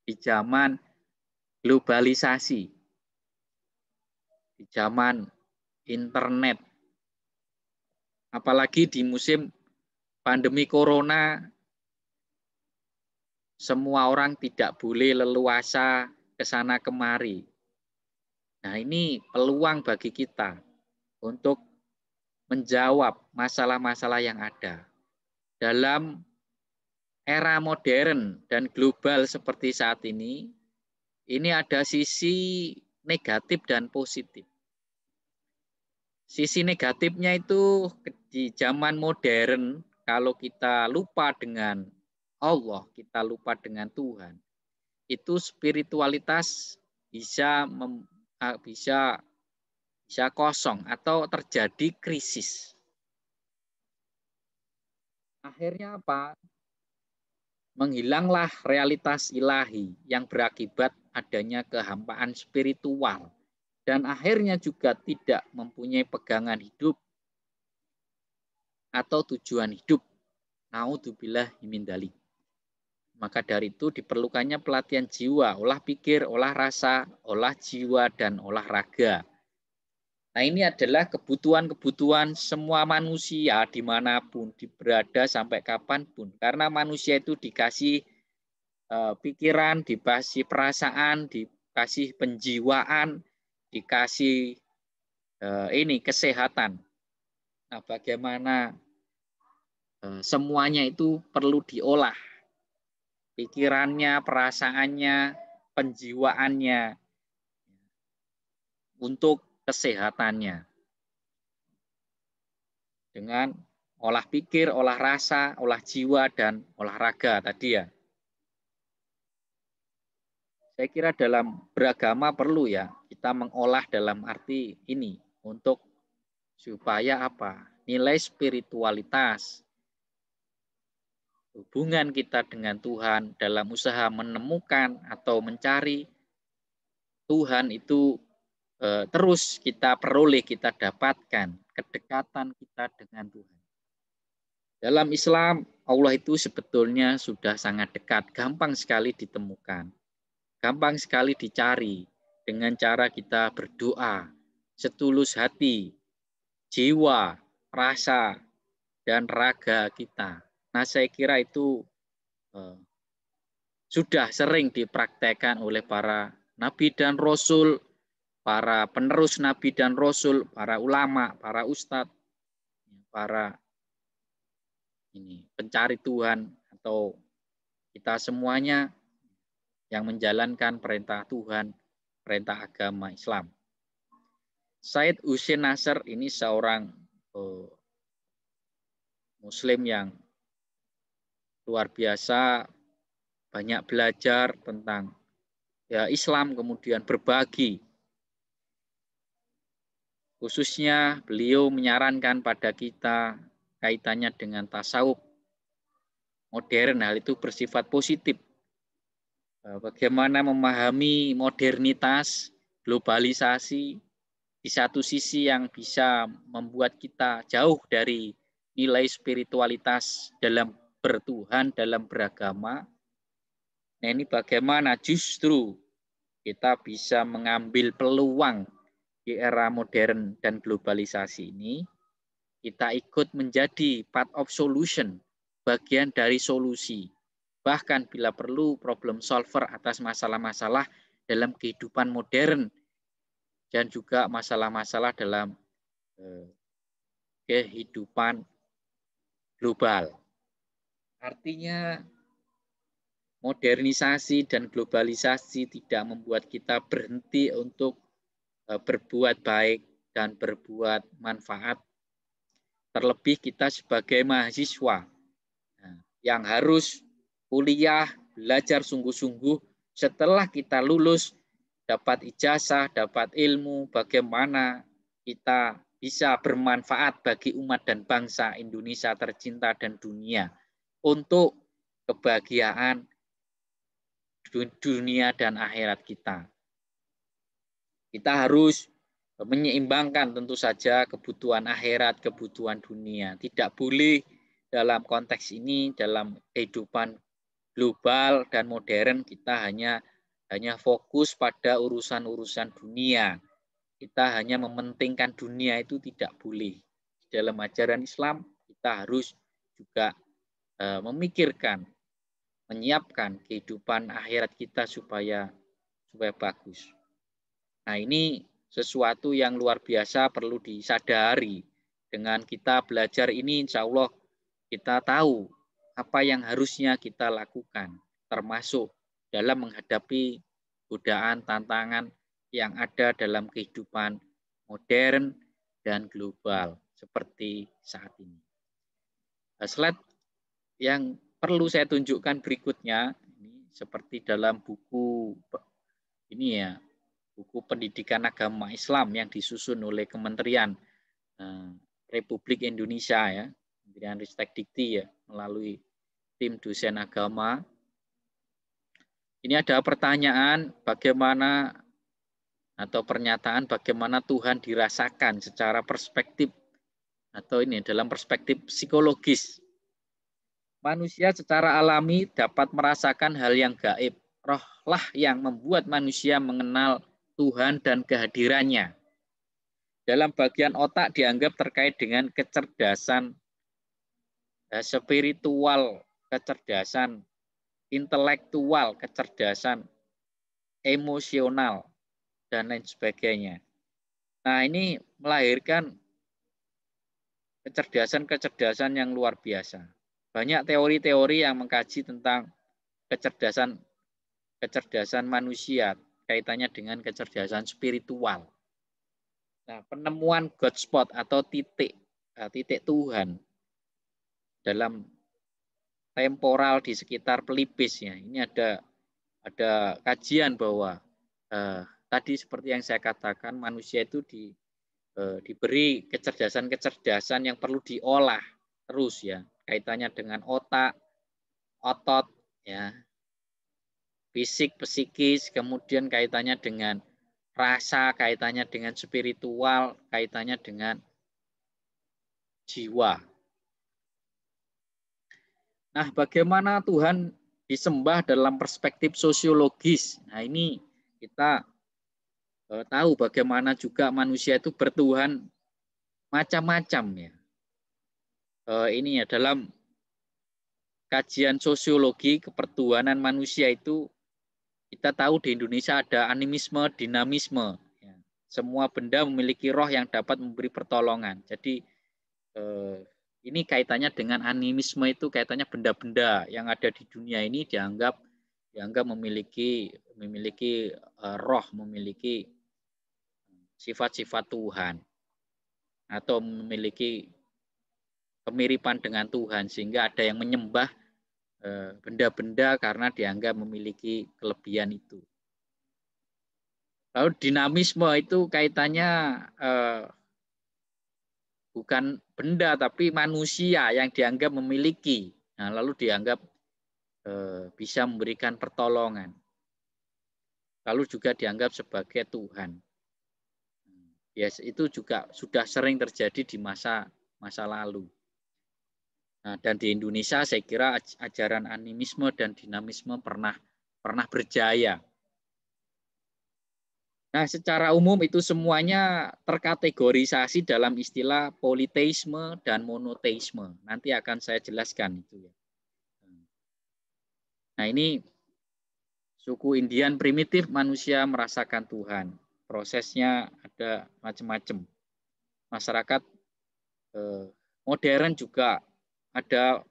di zaman globalisasi, di zaman internet, Apalagi di musim pandemi corona semua orang tidak boleh leluasa ke sana kemari. Nah, ini peluang bagi kita untuk menjawab masalah-masalah yang ada. Dalam era modern dan global seperti saat ini, ini ada sisi negatif dan positif. Sisi negatifnya itu di zaman modern kalau kita lupa dengan Allah, kita lupa dengan Tuhan, itu spiritualitas bisa mem, bisa bisa kosong atau terjadi krisis. Akhirnya apa? Menghilanglah realitas ilahi yang berakibat adanya kehampaan spiritual dan akhirnya juga tidak mempunyai pegangan hidup atau tujuan hidup. Naudzubillah himindali. Maka dari itu diperlukannya pelatihan jiwa, olah pikir, olah rasa, olah jiwa, dan olah raga. Nah ini adalah kebutuhan-kebutuhan semua manusia dimanapun, berada sampai kapanpun. Karena manusia itu dikasih eh, pikiran, dikasih perasaan, dikasih penjiwaan, dikasih eh, ini kesehatan. Nah, bagaimana eh, semuanya itu perlu diolah. Pikirannya, perasaannya, penjiwaannya untuk kesehatannya. Dengan olah pikir, olah rasa, olah jiwa dan olahraga tadi ya saya kira dalam beragama perlu ya kita mengolah dalam arti ini untuk supaya apa nilai spiritualitas hubungan kita dengan Tuhan dalam usaha menemukan atau mencari Tuhan itu e, terus kita peroleh kita dapatkan kedekatan kita dengan Tuhan dalam Islam Allah itu sebetulnya sudah sangat dekat gampang sekali ditemukan gampang sekali dicari dengan cara kita berdoa, setulus hati, jiwa, rasa, dan raga kita. Nah, saya kira itu eh, sudah sering dipraktekkan oleh para nabi dan rasul, para penerus nabi dan rasul, para ulama, para ustadz, para ini pencari Tuhan atau kita semuanya yang menjalankan perintah Tuhan, perintah agama Islam. Said Husin Nasr ini seorang eh, muslim yang luar biasa banyak belajar tentang ya Islam kemudian berbagi Khususnya beliau menyarankan pada kita kaitannya dengan tasawuf modern hal itu bersifat positif Eh, bagaimana memahami modernitas, globalisasi di satu sisi yang bisa membuat kita jauh dari nilai spiritualitas dalam bertuhan, dalam beragama. Nah, ini bagaimana justru kita bisa mengambil peluang di era modern dan globalisasi ini, kita ikut menjadi part of solution, bagian dari solusi bahkan bila perlu problem solver atas masalah-masalah dalam kehidupan modern dan juga masalah-masalah dalam eh, kehidupan global. Artinya modernisasi dan globalisasi tidak membuat kita berhenti untuk eh, berbuat baik dan berbuat manfaat. Terlebih kita sebagai mahasiswa eh, yang harus kuliah, belajar sungguh-sungguh. Setelah kita lulus, dapat ijazah, dapat ilmu, bagaimana kita bisa bermanfaat bagi umat dan bangsa Indonesia tercinta dan dunia untuk kebahagiaan dunia dan akhirat kita. Kita harus menyeimbangkan tentu saja kebutuhan akhirat, kebutuhan dunia. Tidak boleh dalam konteks ini, dalam kehidupan global dan modern kita hanya hanya fokus pada urusan-urusan dunia. Kita hanya mementingkan dunia itu tidak boleh. dalam ajaran Islam kita harus juga eh, memikirkan, menyiapkan kehidupan akhirat kita supaya supaya bagus. Nah, ini sesuatu yang luar biasa perlu disadari. Dengan kita belajar ini insya Allah kita tahu apa yang harusnya kita lakukan, termasuk dalam menghadapi godaan tantangan yang ada dalam kehidupan modern dan global seperti saat ini. Nah, slide yang perlu saya tunjukkan berikutnya ini seperti dalam buku ini ya buku pendidikan agama Islam yang disusun oleh Kementerian eh, Republik Indonesia ya Kementerian Ristek Dikti ya melalui tim dosen agama. Ini ada pertanyaan bagaimana atau pernyataan bagaimana Tuhan dirasakan secara perspektif atau ini dalam perspektif psikologis. Manusia secara alami dapat merasakan hal yang gaib. Rohlah yang membuat manusia mengenal Tuhan dan kehadirannya. Dalam bagian otak dianggap terkait dengan kecerdasan Eh, spiritual kecerdasan, intelektual kecerdasan, emosional, dan lain sebagainya. Nah ini melahirkan kecerdasan-kecerdasan yang luar biasa. Banyak teori-teori yang mengkaji tentang kecerdasan kecerdasan manusia kaitannya dengan kecerdasan spiritual. Nah, penemuan Godspot atau titik eh, titik Tuhan dalam temporal di sekitar pelipisnya Ini ada ada kajian bahwa eh, tadi seperti yang saya katakan manusia itu di eh, diberi kecerdasan-kecerdasan yang perlu diolah terus ya. Kaitannya dengan otak, otot ya. Fisik, psikis, kemudian kaitannya dengan rasa, kaitannya dengan spiritual, kaitannya dengan jiwa Nah, bagaimana Tuhan disembah dalam perspektif sosiologis? Nah, ini kita e, tahu bagaimana juga manusia itu bertuhan macam-macam ya. E, ini ya dalam kajian sosiologi kepertuhanan manusia itu kita tahu di Indonesia ada animisme, dinamisme. Ya. Semua benda memiliki roh yang dapat memberi pertolongan. Jadi e, ini kaitannya dengan animisme itu kaitannya benda-benda yang ada di dunia ini dianggap dianggap memiliki memiliki eh, roh, memiliki sifat-sifat Tuhan atau memiliki kemiripan dengan Tuhan sehingga ada yang menyembah eh, benda-benda karena dianggap memiliki kelebihan itu. Lalu dinamisme itu kaitannya eh, bukan benda tapi manusia yang dianggap memiliki. Nah, lalu dianggap eh, bisa memberikan pertolongan. Lalu juga dianggap sebagai Tuhan. yes, itu juga sudah sering terjadi di masa masa lalu. Nah, dan di Indonesia saya kira ajaran animisme dan dinamisme pernah pernah berjaya Nah, secara umum itu semuanya terkategorisasi dalam istilah politeisme dan monoteisme. Nanti akan saya jelaskan itu ya. Nah, ini suku Indian primitif manusia merasakan Tuhan. Prosesnya ada macam-macam. Masyarakat eh, modern juga ada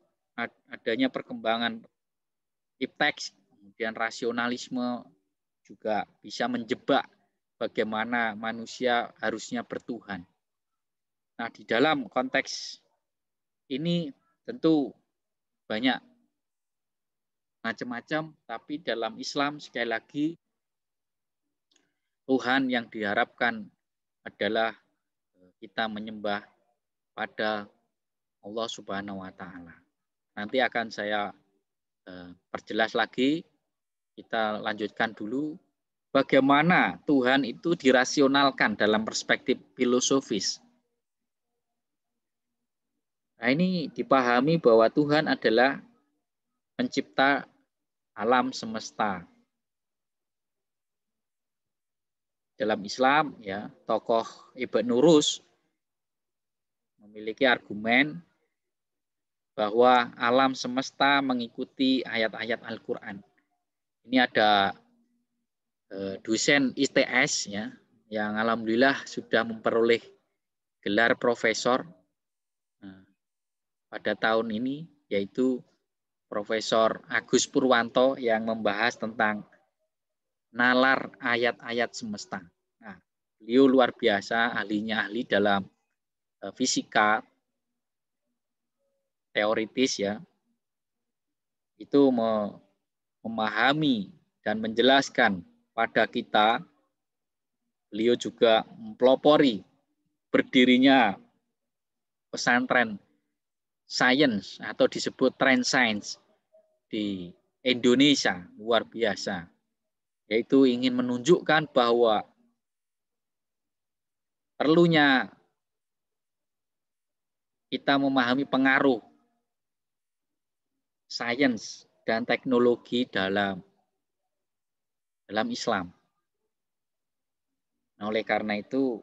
adanya perkembangan ipteks, kemudian rasionalisme juga bisa menjebak bagaimana manusia harusnya bertuhan. Nah, di dalam konteks ini tentu banyak macam-macam, tapi dalam Islam sekali lagi Tuhan yang diharapkan adalah eh, kita menyembah pada Allah Subhanahu wa taala. Nanti akan saya eh, perjelas lagi. Kita lanjutkan dulu bagaimana Tuhan itu dirasionalkan dalam perspektif filosofis. Nah, ini dipahami bahwa Tuhan adalah pencipta alam semesta. Dalam Islam ya, tokoh Ibn Nurus memiliki argumen bahwa alam semesta mengikuti ayat-ayat Al-Qur'an. Ini ada Eh, dosen ITS ya yang alhamdulillah sudah memperoleh gelar profesor eh, pada tahun ini yaitu Profesor Agus Purwanto yang membahas tentang nalar ayat-ayat semesta. Nah, beliau luar biasa ahlinya ahli dalam eh, fisika teoritis ya. Itu memahami dan menjelaskan pada kita, beliau juga mempelopori berdirinya pesantren sains atau disebut trend sains di Indonesia luar biasa yaitu ingin menunjukkan bahwa perlunya kita memahami pengaruh sains dan teknologi dalam dalam Islam. Nah, oleh karena itu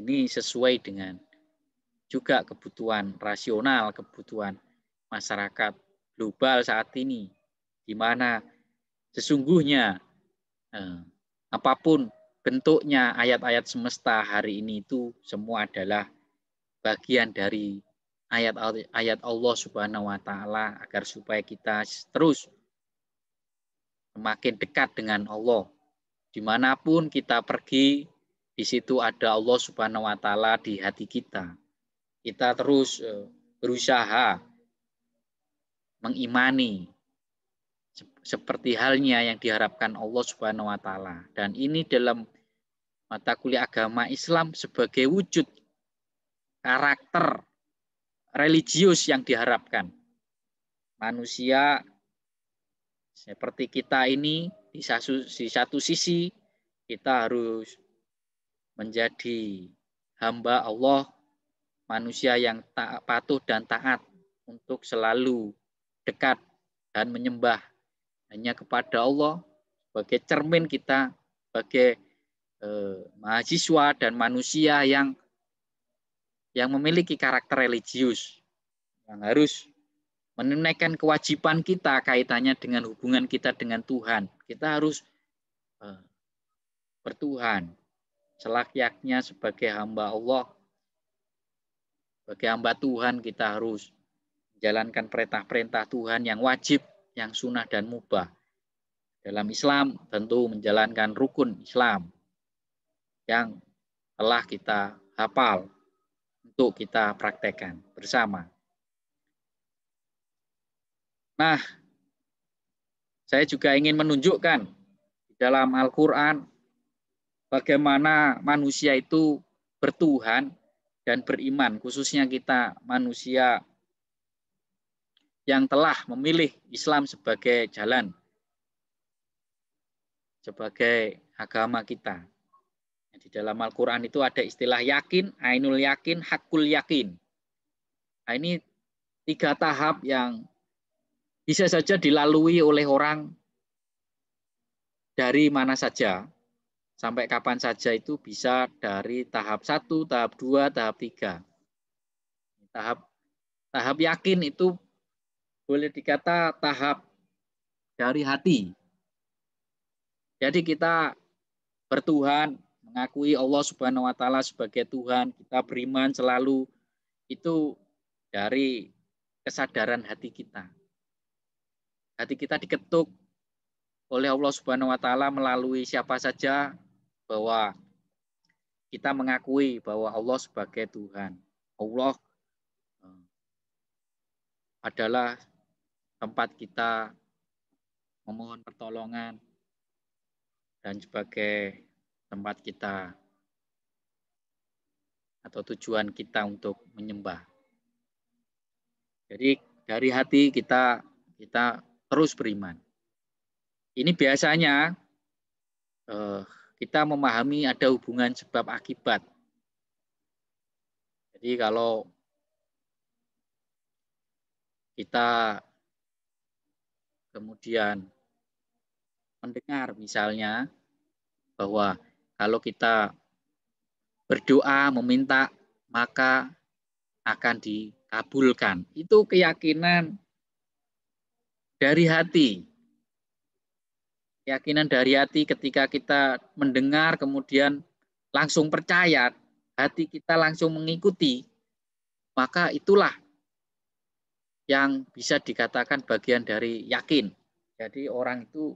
ini sesuai dengan juga kebutuhan rasional, kebutuhan masyarakat global saat ini, di mana sesungguhnya eh, apapun bentuknya ayat-ayat semesta hari ini itu semua adalah bagian dari ayat-ayat Allah Subhanahu wa taala agar supaya kita terus semakin dekat dengan Allah. Dimanapun kita pergi, di situ ada Allah Subhanahu wa Ta'ala di hati kita. Kita terus e, berusaha mengimani seperti halnya yang diharapkan Allah Subhanahu wa taala dan ini dalam mata kuliah agama Islam sebagai wujud karakter religius yang diharapkan. Manusia seperti kita ini di satu, di satu sisi kita harus menjadi hamba Allah, manusia yang tak patuh dan taat untuk selalu dekat dan menyembah hanya kepada Allah sebagai cermin kita sebagai eh, mahasiswa dan manusia yang yang memiliki karakter religius yang harus menunaikan kewajiban kita kaitannya dengan hubungan kita dengan Tuhan. Kita harus eh, bertuhan selakyaknya sebagai hamba Allah. Sebagai hamba Tuhan kita harus menjalankan perintah-perintah Tuhan yang wajib, yang sunnah dan mubah. Dalam Islam tentu menjalankan rukun Islam yang telah kita hafal untuk kita praktekkan bersama. Nah, saya juga ingin menunjukkan di dalam Al-Quran bagaimana manusia itu bertuhan dan beriman, khususnya kita manusia yang telah memilih Islam sebagai jalan, sebagai agama kita. Di dalam Al-Quran itu ada istilah yakin, ainul yakin, hakul yakin. Nah, ini tiga tahap yang bisa saja dilalui oleh orang dari mana saja sampai kapan saja itu bisa dari tahap satu, tahap dua, tahap tiga. Tahap tahap yakin itu boleh dikata tahap dari hati. Jadi kita bertuhan, mengakui Allah Subhanahu wa taala sebagai Tuhan, kita beriman selalu itu dari kesadaran hati kita hati kita diketuk oleh Allah Subhanahu wa taala melalui siapa saja bahwa kita mengakui bahwa Allah sebagai Tuhan. Allah eh, adalah tempat kita memohon pertolongan dan sebagai tempat kita atau tujuan kita untuk menyembah. Jadi dari hati kita kita terus beriman. Ini biasanya eh, kita memahami ada hubungan sebab akibat. Jadi kalau kita kemudian mendengar misalnya bahwa kalau kita berdoa meminta maka akan dikabulkan. Itu keyakinan dari hati. Keyakinan dari hati ketika kita mendengar kemudian langsung percaya, hati kita langsung mengikuti, maka itulah yang bisa dikatakan bagian dari yakin. Jadi orang itu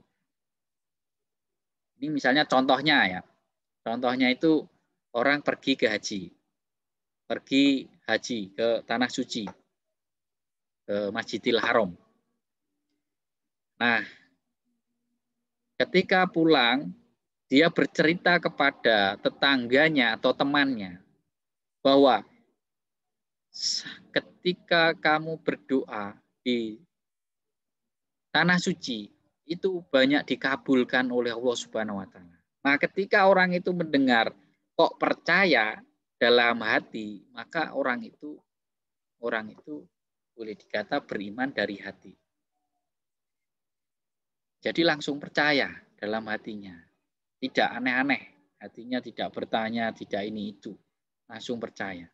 ini misalnya contohnya ya. Contohnya itu orang pergi ke haji. Pergi haji ke tanah suci. Ke Masjidil Haram Nah, ketika pulang, dia bercerita kepada tetangganya atau temannya bahwa ketika kamu berdoa di tanah suci itu banyak dikabulkan oleh Allah Subhanahu wa taala. Nah, ketika orang itu mendengar kok percaya dalam hati, maka orang itu orang itu boleh dikata beriman dari hati. Jadi langsung percaya dalam hatinya. Tidak aneh-aneh, hatinya tidak bertanya, tidak ini itu. Langsung percaya.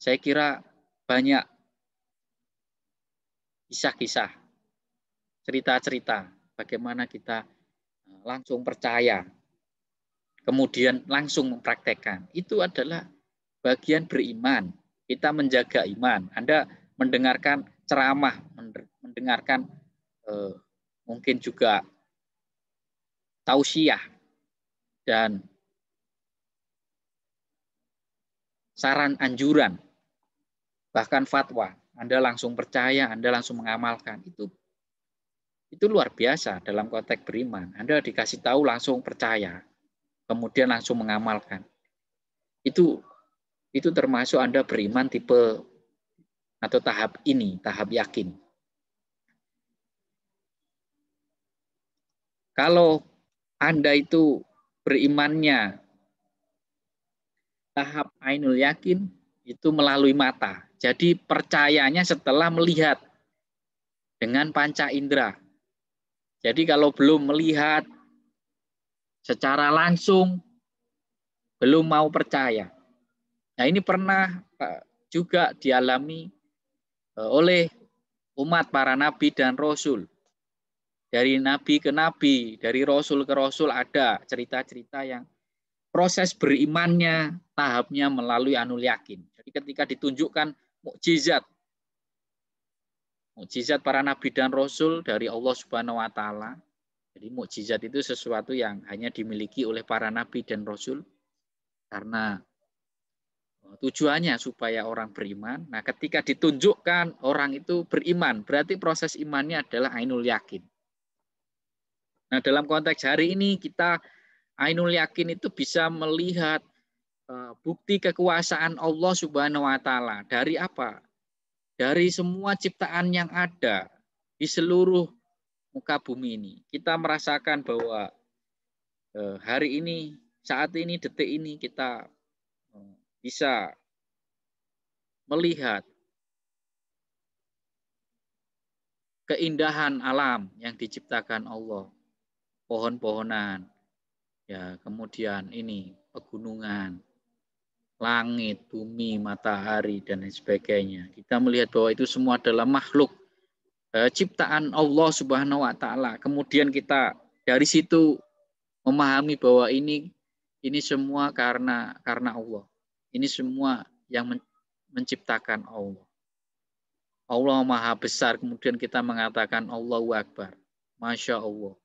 Saya kira banyak kisah-kisah, cerita-cerita bagaimana kita e, langsung percaya, kemudian langsung mempraktekkan. Itu adalah bagian beriman. Kita menjaga iman. Anda mendengarkan ceramah, mendengarkan e, mungkin juga tausiah dan saran anjuran bahkan fatwa Anda langsung percaya Anda langsung mengamalkan itu itu luar biasa dalam konteks beriman Anda dikasih tahu langsung percaya kemudian langsung mengamalkan itu itu termasuk Anda beriman tipe atau tahap ini tahap yakin Kalau Anda itu berimannya tahap ainul yakin itu melalui mata. Jadi percayanya setelah melihat dengan panca indera. Jadi kalau belum melihat secara langsung belum mau percaya. Nah, ini pernah juga dialami eh, oleh umat para nabi dan rasul dari nabi ke nabi, dari rasul ke rasul ada cerita-cerita yang proses berimannya tahapnya melalui anul yakin. Jadi ketika ditunjukkan mukjizat mukjizat para nabi dan rasul dari Allah Subhanahu wa taala. Jadi mukjizat itu sesuatu yang hanya dimiliki oleh para nabi dan rasul karena eh, tujuannya supaya orang beriman. Nah, ketika ditunjukkan orang itu beriman, berarti proses imannya adalah ainul yakin. Nah, dalam konteks hari ini kita Ainul Yakin itu bisa melihat eh, bukti kekuasaan Allah Subhanahu wa taala dari apa? Dari semua ciptaan yang ada di seluruh muka bumi ini. Kita merasakan bahwa eh, hari ini, saat ini, detik ini kita eh, bisa melihat keindahan alam yang diciptakan Allah pohon-pohonan. Ya, kemudian ini pegunungan, langit, bumi, matahari dan lain sebagainya. Kita melihat bahwa itu semua adalah makhluk eh, ciptaan Allah Subhanahu wa taala. Kemudian kita dari situ memahami bahwa ini ini semua karena karena Allah. Ini semua yang menciptakan Allah. Allah Maha Besar, kemudian kita mengatakan Allah Akbar. Masya Allah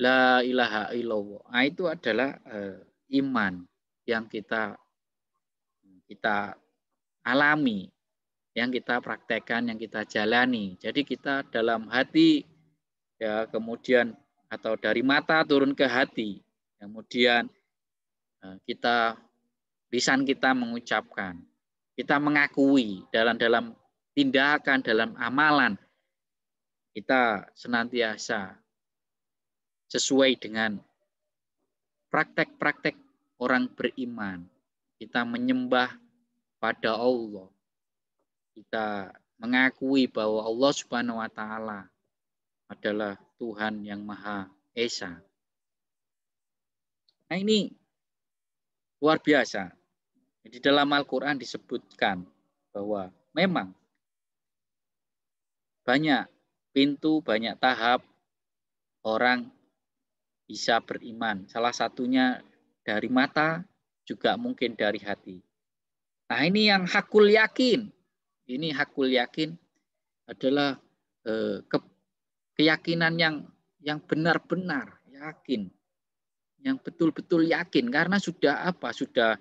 la ilaha illallah. Nah, itu adalah uh, iman yang kita kita alami, yang kita praktekkan, yang kita jalani. Jadi kita dalam hati ya kemudian atau dari mata turun ke hati. Kemudian uh, kita lisan kita mengucapkan, kita mengakui dalam dalam tindakan, dalam amalan kita senantiasa sesuai dengan praktek-praktek orang beriman. Kita menyembah pada Allah. Kita mengakui bahwa Allah Subhanahu wa taala adalah Tuhan yang Maha Esa. Nah, ini luar biasa. Di dalam Al-Qur'an disebutkan bahwa memang banyak pintu, banyak tahap orang bisa beriman. Salah satunya dari mata, juga mungkin dari hati. Nah ini yang hakul yakin. Ini hakul yakin adalah eh, ke, keyakinan yang yang benar-benar yakin, yang betul-betul yakin karena sudah apa sudah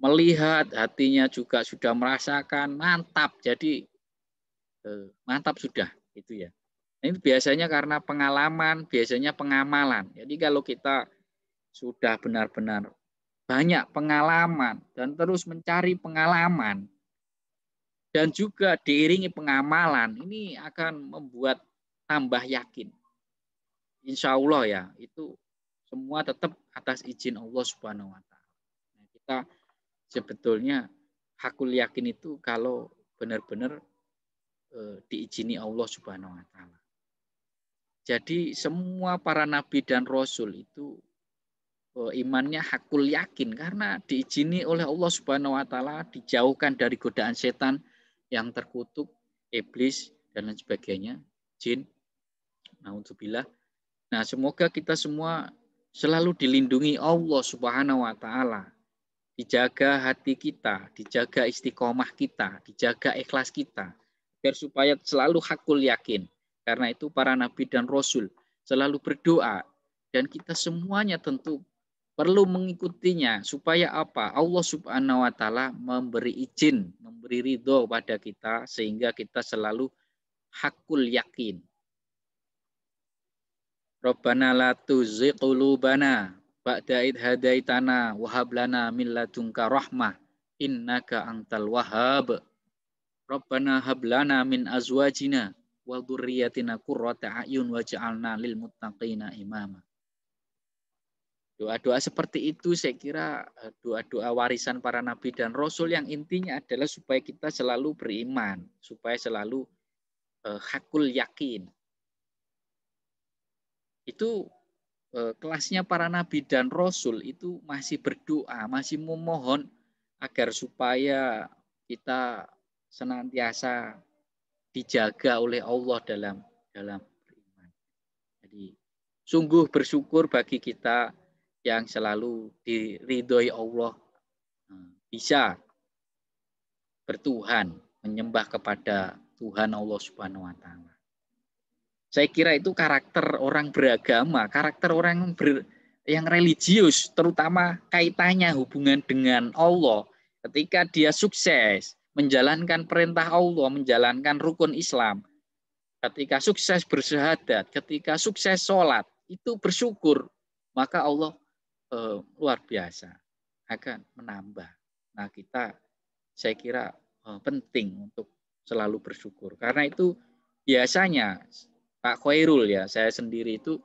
melihat hatinya juga sudah merasakan mantap jadi eh, mantap sudah itu ya. Ini biasanya karena pengalaman, biasanya pengamalan. Jadi kalau kita sudah benar-benar banyak pengalaman dan terus mencari pengalaman dan juga diiringi pengamalan, ini akan membuat tambah yakin. Insya Allah ya, itu semua tetap atas izin Allah Subhanahu wa taala. Nah, kita sebetulnya hakul yakin itu kalau benar-benar e, diizini Allah Subhanahu wa taala. Jadi semua para nabi dan rasul itu eh, imannya hakul yakin karena diizini oleh Allah Subhanahu wa taala dijauhkan dari godaan setan yang terkutuk iblis dan lain sebagainya, jin. Nah untuk bila, Nah, semoga kita semua selalu dilindungi Allah Subhanahu wa taala. Dijaga hati kita, dijaga istiqomah kita, dijaga ikhlas kita, biar supaya selalu hakul yakin. Karena itu para nabi dan rasul selalu berdoa dan kita semuanya tentu perlu mengikutinya supaya apa? Allah Subhanahu wa taala memberi izin, memberi ridho pada kita sehingga kita selalu hakul yakin. Rabbana la tuzigh qulubana ba'da id hadaitana wa hab lana min ladunka rahmah innaka antal wahhab. Rabbana hab lana min azwajina wa dzurriyyatina qurrata a'yun waj'alna lil muttaqina imama. Doa-doa seperti itu saya kira eh, doa-doa warisan para nabi dan rasul yang intinya adalah supaya kita selalu beriman, supaya selalu eh, hakul yakin. Itu eh, kelasnya para nabi dan rasul itu masih berdoa, masih memohon agar supaya kita senantiasa dijaga oleh Allah dalam dalam beriman. Jadi sungguh bersyukur bagi kita yang selalu diridhoi Allah eh, bisa bertuhan, menyembah kepada Tuhan Allah Subhanahu wa taala. Saya kira itu karakter orang beragama, karakter orang ber, yang religius, terutama kaitannya hubungan dengan Allah. Ketika dia sukses, menjalankan perintah Allah, menjalankan rukun Islam, ketika sukses bersyahadat, ketika sukses sholat, itu bersyukur, maka Allah eh, luar biasa akan menambah. Nah kita, saya kira eh, penting untuk selalu bersyukur. Karena itu biasanya Pak Khairul ya, saya sendiri itu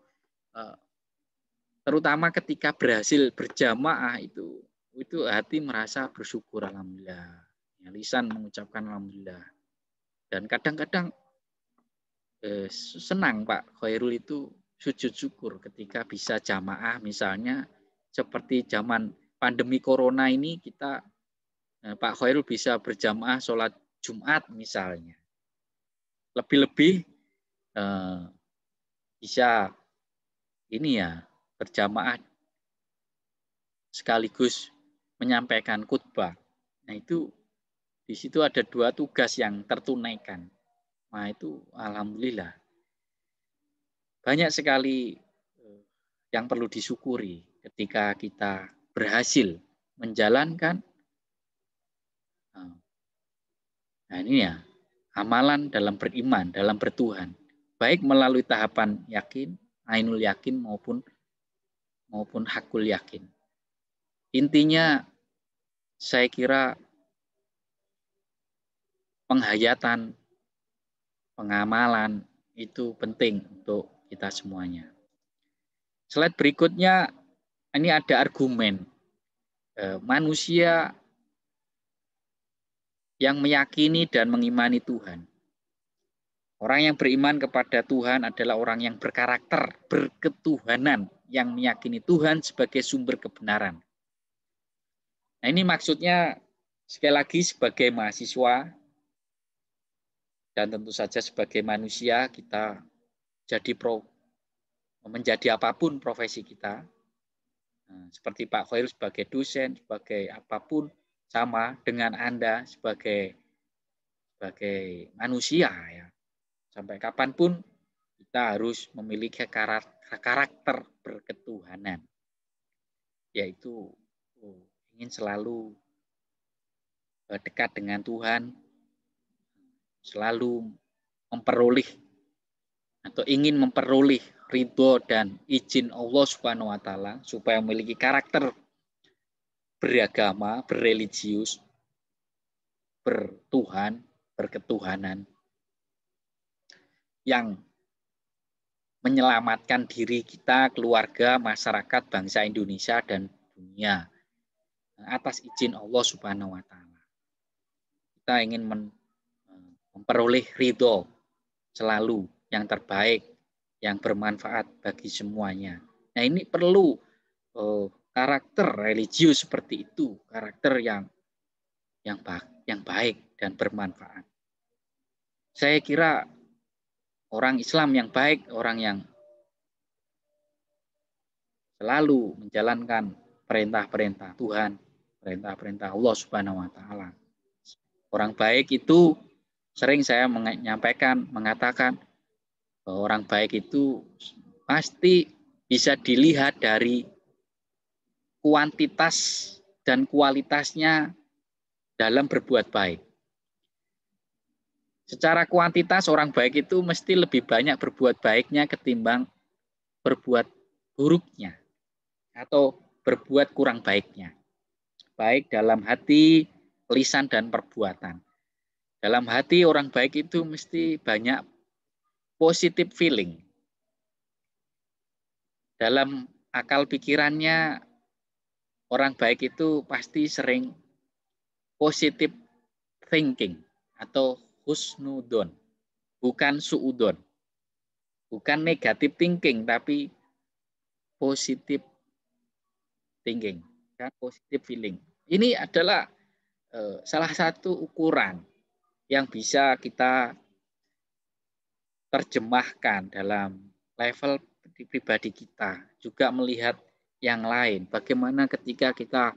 eh, terutama ketika berhasil berjamaah itu, itu hati merasa bersyukur alhamdulillah ya, lisan mengucapkan alhamdulillah dan kadang-kadang eh, senang Pak Khairul itu sujud syukur ketika bisa jamaah misalnya seperti zaman pandemi corona ini kita eh, Pak Khairul bisa berjamaah sholat Jumat misalnya lebih-lebih eh, bisa ini ya berjamaah sekaligus menyampaikan khutbah. Nah itu di situ ada dua tugas yang tertunaikan. Nah itu alhamdulillah. Banyak sekali eh, yang perlu disyukuri ketika kita berhasil menjalankan eh, nah ini ya amalan dalam beriman dalam bertuhan baik melalui tahapan yakin ainul yakin maupun maupun hakul yakin intinya saya kira penghayatan, pengamalan itu penting untuk kita semuanya. Slide berikutnya ini ada argumen. E, manusia yang meyakini dan mengimani Tuhan. Orang yang beriman kepada Tuhan adalah orang yang berkarakter, berketuhanan, yang meyakini Tuhan sebagai sumber kebenaran. Nah, ini maksudnya sekali lagi sebagai mahasiswa dan tentu saja sebagai manusia kita jadi pro menjadi apapun profesi kita. Nah, seperti Pak Khoir sebagai dosen, sebagai apapun sama dengan Anda sebagai sebagai manusia ya. Sampai kapanpun kita harus memiliki karakter berketuhanan. Yaitu oh, ingin selalu eh, dekat dengan Tuhan, selalu memperoleh atau ingin memperoleh ridho dan izin Allah Subhanahu wa taala supaya memiliki karakter beragama, berreligius, bertuhan, berketuhanan yang menyelamatkan diri kita, keluarga, masyarakat, bangsa Indonesia dan dunia atas izin Allah Subhanahu wa taala. Kita ingin memperoleh ridho selalu yang terbaik, yang bermanfaat bagi semuanya. Nah ini perlu oh, karakter religius seperti itu, karakter yang yang baik, yang baik dan bermanfaat. Saya kira orang Islam yang baik, orang yang selalu menjalankan perintah-perintah Tuhan, perintah-perintah Allah Subhanahu wa taala. Orang baik itu sering saya menyampaikan, mengatakan bahwa orang baik itu pasti bisa dilihat dari kuantitas dan kualitasnya dalam berbuat baik. Secara kuantitas orang baik itu mesti lebih banyak berbuat baiknya ketimbang berbuat buruknya atau berbuat kurang baiknya. Baik dalam hati, lisan dan perbuatan. Dalam hati orang baik itu mesti banyak positif feeling. Dalam akal pikirannya orang baik itu pasti sering positif thinking atau husnudon, bukan suudon. Bukan negatif thinking tapi positif thinking, kan positif feeling. Ini adalah eh, salah satu ukuran yang bisa kita terjemahkan dalam level pribadi kita, juga melihat yang lain. Bagaimana ketika kita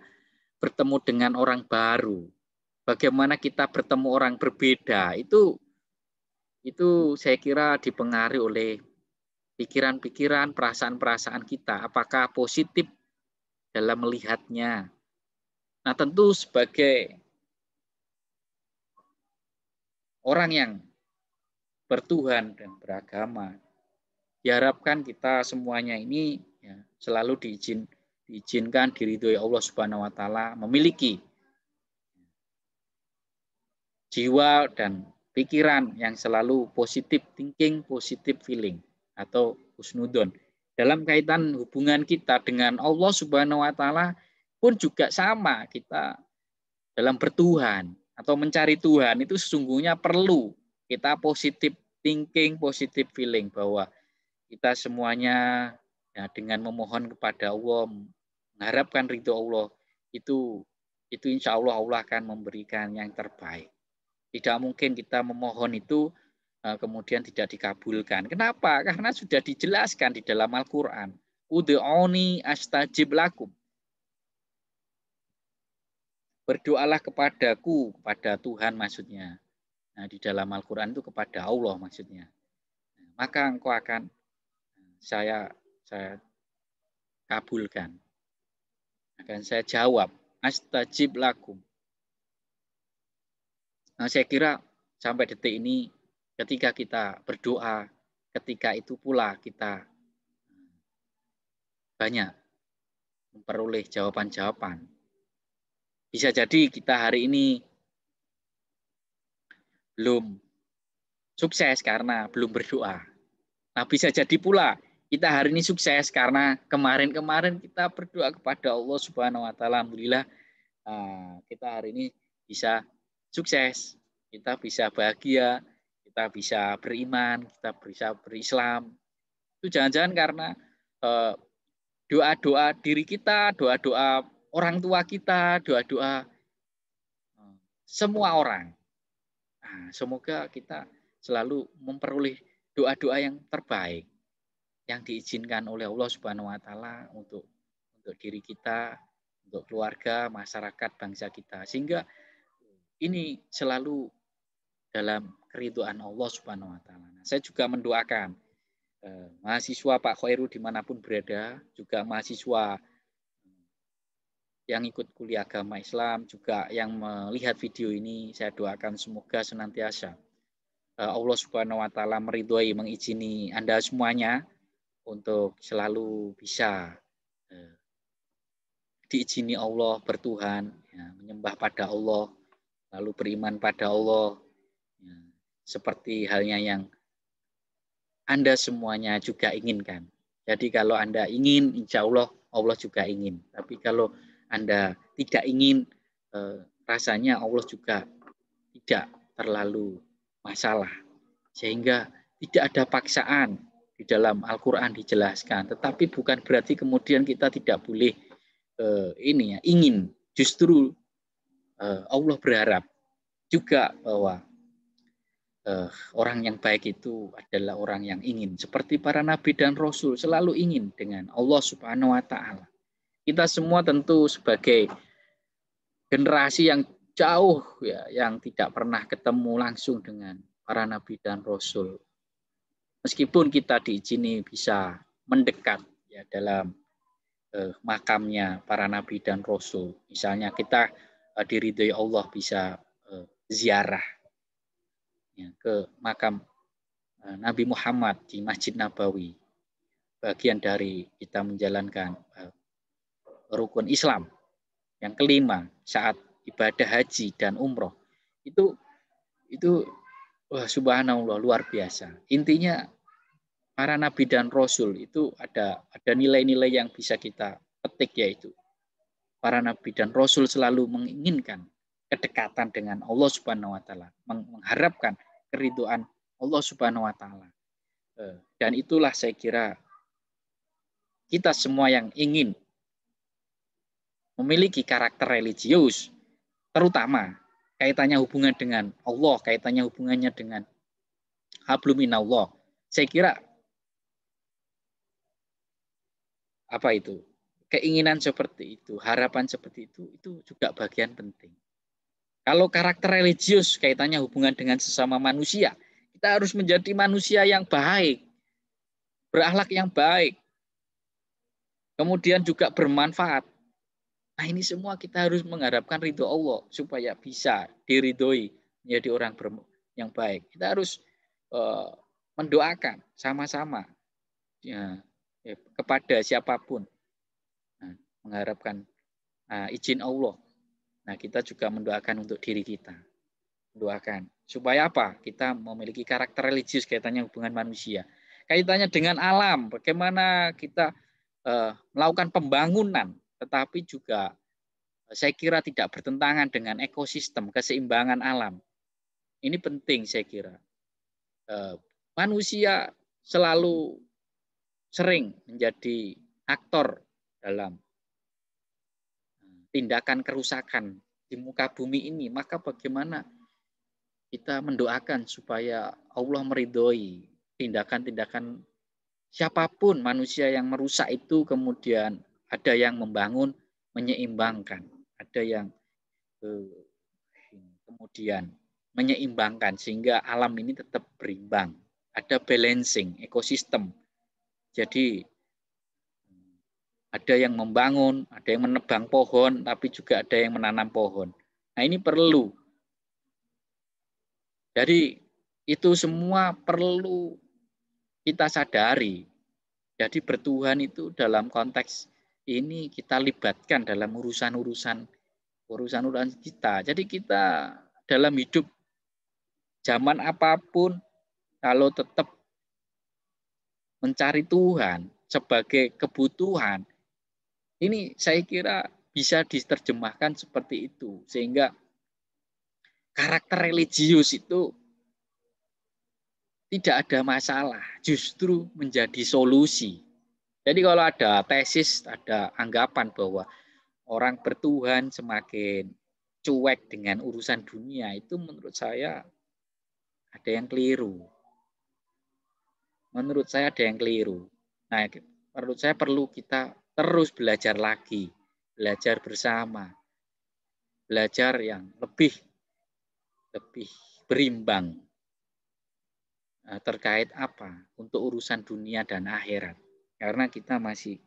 bertemu dengan orang baru, bagaimana kita bertemu orang berbeda, itu itu saya kira dipengaruhi oleh pikiran-pikiran, perasaan-perasaan kita. Apakah positif dalam melihatnya? Nah, tentu sebagai orang yang bertuhan dan beragama. Diharapkan kita semuanya ini ya, selalu diizin, diizinkan diridhoi Allah Subhanahu wa taala memiliki jiwa dan pikiran yang selalu positif thinking, positif feeling atau husnudon. Dalam kaitan hubungan kita dengan Allah Subhanahu wa taala pun juga sama kita dalam bertuhan, atau mencari Tuhan itu sesungguhnya perlu kita positif thinking, positif feeling bahwa kita semuanya ya, dengan memohon kepada Allah, mengharapkan ridho Allah itu itu insya Allah Allah akan memberikan yang terbaik. Tidak mungkin kita memohon itu eh, kemudian tidak dikabulkan. Kenapa? Karena sudah dijelaskan di dalam Al-Quran. Udu'oni astajib lakum berdoalah kepadaku, kepada Tuhan maksudnya. Nah, di dalam Al-Quran itu kepada Allah maksudnya. maka engkau akan saya saya kabulkan. Akan saya jawab, astajib lakum. Nah, saya kira sampai detik ini ketika kita berdoa, ketika itu pula kita eh, banyak memperoleh jawaban-jawaban bisa jadi kita hari ini belum sukses karena belum berdoa. Nah, bisa jadi pula kita hari ini sukses karena kemarin-kemarin kita berdoa kepada Allah Subhanahu wa taala. Alhamdulillah ah, kita hari ini bisa sukses, kita bisa bahagia, kita bisa beriman, kita bisa berislam. Itu jangan-jangan karena eh, doa-doa diri kita, doa-doa orang tua kita, doa-doa semua orang. Nah, semoga kita selalu memperoleh doa-doa yang terbaik yang diizinkan oleh Allah Subhanahu wa taala untuk untuk diri kita, untuk keluarga, masyarakat, bangsa kita sehingga ini selalu dalam keriduan Allah Subhanahu wa taala. Nah, saya juga mendoakan eh, mahasiswa Pak Khairu dimanapun berada, juga mahasiswa yang ikut kuliah agama Islam juga yang melihat video ini saya doakan semoga senantiasa eh, Allah Subhanahu wa taala meridhoi mengizini Anda semuanya untuk selalu bisa eh, diizini Allah bertuhan ya, menyembah pada Allah lalu beriman pada Allah ya, seperti halnya yang Anda semuanya juga inginkan. Jadi kalau Anda ingin insya Allah Allah juga ingin. Tapi kalau anda tidak ingin, eh, rasanya Allah juga tidak terlalu masalah. Sehingga tidak ada paksaan di dalam Al-Quran dijelaskan. Tetapi bukan berarti kemudian kita tidak boleh eh, ini ya ingin. Justru eh, Allah berharap juga bahwa eh, orang yang baik itu adalah orang yang ingin. Seperti para nabi dan rasul selalu ingin dengan Allah subhanahu wa ta'ala. Kita semua tentu sebagai generasi yang jauh ya, yang tidak pernah ketemu langsung dengan para nabi dan rasul. Meskipun kita diizini bisa mendekat ya dalam eh, makamnya para nabi dan rasul. Misalnya kita eh, diridhoi Allah bisa eh, ziarah ya, ke makam eh, Nabi Muhammad di Masjid Nabawi. Bagian dari kita menjalankan eh, rukun Islam. Yang kelima, saat ibadah haji dan umroh. Itu itu wah subhanallah luar biasa. Intinya para nabi dan rasul itu ada ada nilai-nilai yang bisa kita petik yaitu para nabi dan rasul selalu menginginkan kedekatan dengan Allah Subhanahu wa taala, mengharapkan keriduan Allah Subhanahu wa taala. Eh, dan itulah saya kira kita semua yang ingin memiliki karakter religius, terutama kaitannya hubungan dengan Allah, kaitannya hubungannya dengan Allah. Saya kira apa itu? Keinginan seperti itu, harapan seperti itu itu juga bagian penting. Kalau karakter religius kaitannya hubungan dengan sesama manusia, kita harus menjadi manusia yang baik, berakhlak yang baik. Kemudian juga bermanfaat Nah ini semua kita harus mengharapkan ridho Allah supaya bisa diridhoi menjadi orang yang baik. Kita harus eh, mendoakan sama-sama ya, ya, kepada siapapun nah, mengharapkan uh, izin Allah. Nah kita juga mendoakan untuk diri kita, doakan supaya apa? Kita memiliki karakter religius kaitannya hubungan manusia, kaitannya dengan alam. Bagaimana kita uh, melakukan pembangunan tetapi juga eh, saya kira tidak bertentangan dengan ekosistem keseimbangan alam. Ini penting saya kira. Eh, manusia selalu sering menjadi aktor dalam eh, tindakan kerusakan di muka bumi ini, maka bagaimana kita mendoakan supaya Allah meridhoi tindakan-tindakan siapapun manusia yang merusak itu kemudian ada yang membangun, menyeimbangkan. Ada yang eh, kemudian menyeimbangkan sehingga alam ini tetap berimbang. Ada balancing ekosistem. Jadi ada yang membangun, ada yang menebang pohon, tapi juga ada yang menanam pohon. Nah ini perlu. Jadi itu semua perlu kita sadari. Jadi bertuhan itu dalam konteks ini kita libatkan dalam urusan-urusan urusan-urusan kita. Jadi kita dalam hidup zaman apapun kalau tetap mencari Tuhan sebagai kebutuhan ini saya kira bisa diterjemahkan seperti itu sehingga karakter religius itu tidak ada masalah, justru menjadi solusi. Jadi kalau ada tesis, ada anggapan bahwa orang bertuhan semakin cuek dengan urusan dunia itu menurut saya ada yang keliru. Menurut saya ada yang keliru. Nah, menurut saya perlu kita terus belajar lagi, belajar bersama, belajar yang lebih lebih berimbang eh, terkait apa untuk urusan dunia dan akhirat karena kita masih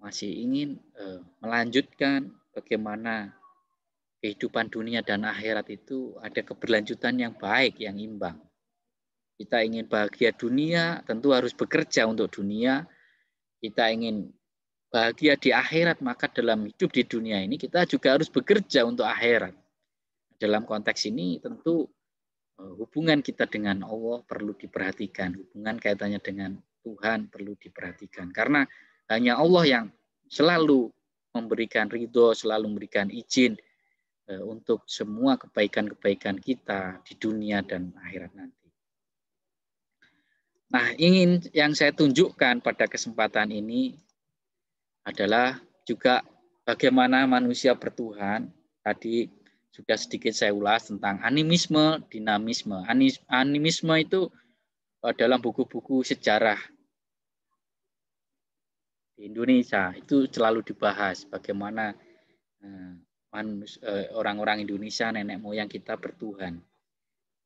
masih ingin uh, melanjutkan bagaimana kehidupan dunia dan akhirat itu ada keberlanjutan yang baik, yang imbang. Kita ingin bahagia dunia, tentu harus bekerja untuk dunia. Kita ingin bahagia di akhirat, maka dalam hidup di dunia ini kita juga harus bekerja untuk akhirat. Dalam konteks ini tentu eh, hubungan kita dengan Allah perlu diperhatikan, hubungan kaitannya dengan Tuhan perlu diperhatikan karena hanya Allah yang selalu memberikan ridho, selalu memberikan izin eh, untuk semua kebaikan-kebaikan kita di dunia dan akhirat nanti. Nah, ingin yang saya tunjukkan pada kesempatan ini adalah juga bagaimana manusia bertuhan. Tadi sudah sedikit saya ulas tentang animisme, dinamisme. Animisme itu eh, dalam buku-buku sejarah di Indonesia itu selalu dibahas bagaimana eh, eh, orang-orang Indonesia nenek moyang kita bertuhan.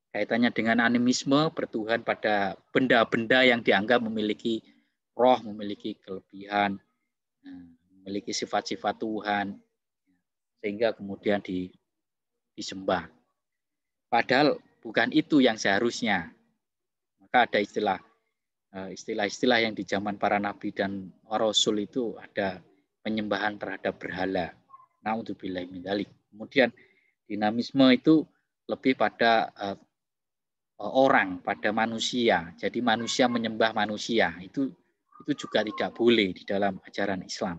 Kaitannya dengan animisme bertuhan pada benda-benda yang dianggap memiliki roh, memiliki kelebihan, eh, memiliki sifat-sifat Tuhan sehingga kemudian di, disembah. Padahal bukan itu yang seharusnya. Maka ada istilah Eh, istilah-istilah yang di zaman para nabi dan rasul itu ada penyembahan terhadap berhala. Naudzubillah min Kemudian dinamisme itu lebih pada eh, orang, pada manusia. Jadi manusia menyembah manusia. Itu itu juga tidak boleh di dalam ajaran Islam.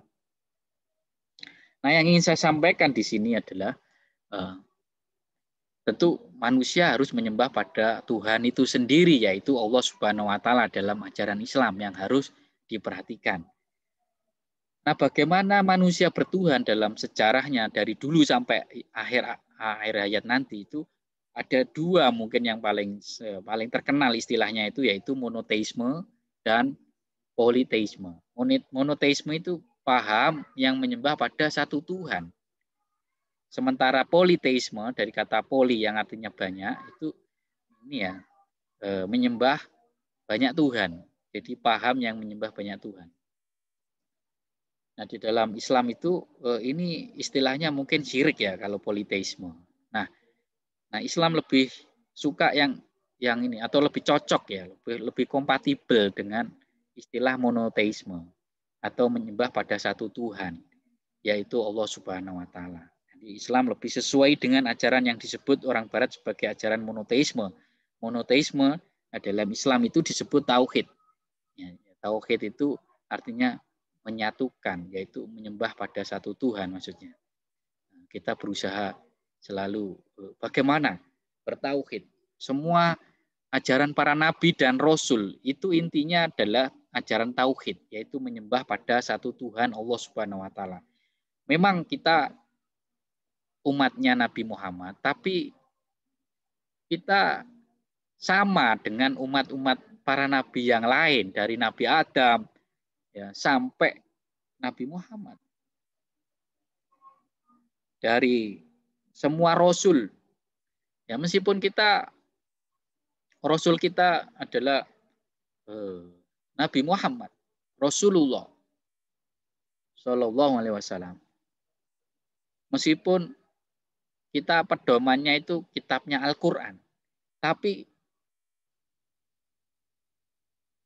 Nah, yang ingin saya sampaikan di sini adalah eh, Tentu manusia harus menyembah pada Tuhan itu sendiri yaitu Allah Subhanahu wa taala dalam ajaran Islam yang harus diperhatikan. Nah, bagaimana manusia bertuhan dalam sejarahnya dari dulu sampai akhir akhir hayat nanti itu ada dua mungkin yang paling paling terkenal istilahnya itu yaitu monoteisme dan politeisme. Monoteisme itu paham yang menyembah pada satu Tuhan. Sementara politeisme dari kata poli yang artinya banyak itu ini ya e, menyembah banyak Tuhan. Jadi paham yang menyembah banyak Tuhan. Nah di dalam Islam itu e, ini istilahnya mungkin syirik ya kalau politeisme. Nah, nah Islam lebih suka yang yang ini atau lebih cocok ya lebih lebih kompatibel dengan istilah monoteisme atau menyembah pada satu Tuhan yaitu Allah Subhanahu wa taala di Islam lebih sesuai dengan ajaran yang disebut orang Barat sebagai ajaran monoteisme. Monoteisme nah, dalam Islam itu disebut tauhid. Ya, tauhid itu artinya menyatukan, yaitu menyembah pada satu Tuhan maksudnya. Nah, kita berusaha selalu eh, bagaimana bertauhid. Semua ajaran para nabi dan rasul itu intinya adalah ajaran tauhid, yaitu menyembah pada satu Tuhan Allah Subhanahu wa taala. Memang kita umatnya Nabi Muhammad, tapi kita sama dengan umat-umat para nabi yang lain dari Nabi Adam ya, sampai Nabi Muhammad. Dari semua rasul. Ya meskipun kita rasul kita adalah eh, Nabi Muhammad, Rasulullah Shallallahu alaihi wasallam. Meskipun kita pedomannya itu kitabnya Al-Quran. Tapi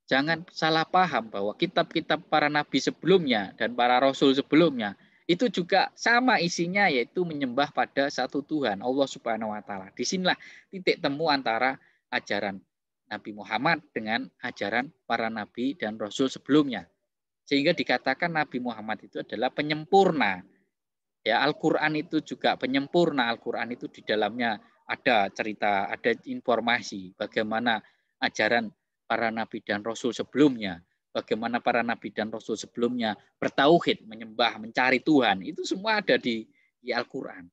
jangan salah paham bahwa kitab-kitab para nabi sebelumnya dan para rasul sebelumnya itu juga sama isinya yaitu menyembah pada satu Tuhan Allah Subhanahu wa taala. sinilah titik temu antara ajaran Nabi Muhammad dengan ajaran para nabi dan rasul sebelumnya. Sehingga dikatakan Nabi Muhammad itu adalah penyempurna Ya, Al-Qur'an itu juga penyempurna. Al-Qur'an itu di dalamnya ada cerita, ada informasi bagaimana ajaran para nabi dan rasul sebelumnya, bagaimana para nabi dan rasul sebelumnya bertauhid, menyembah, mencari Tuhan. Itu semua ada di, di Al-Qur'an.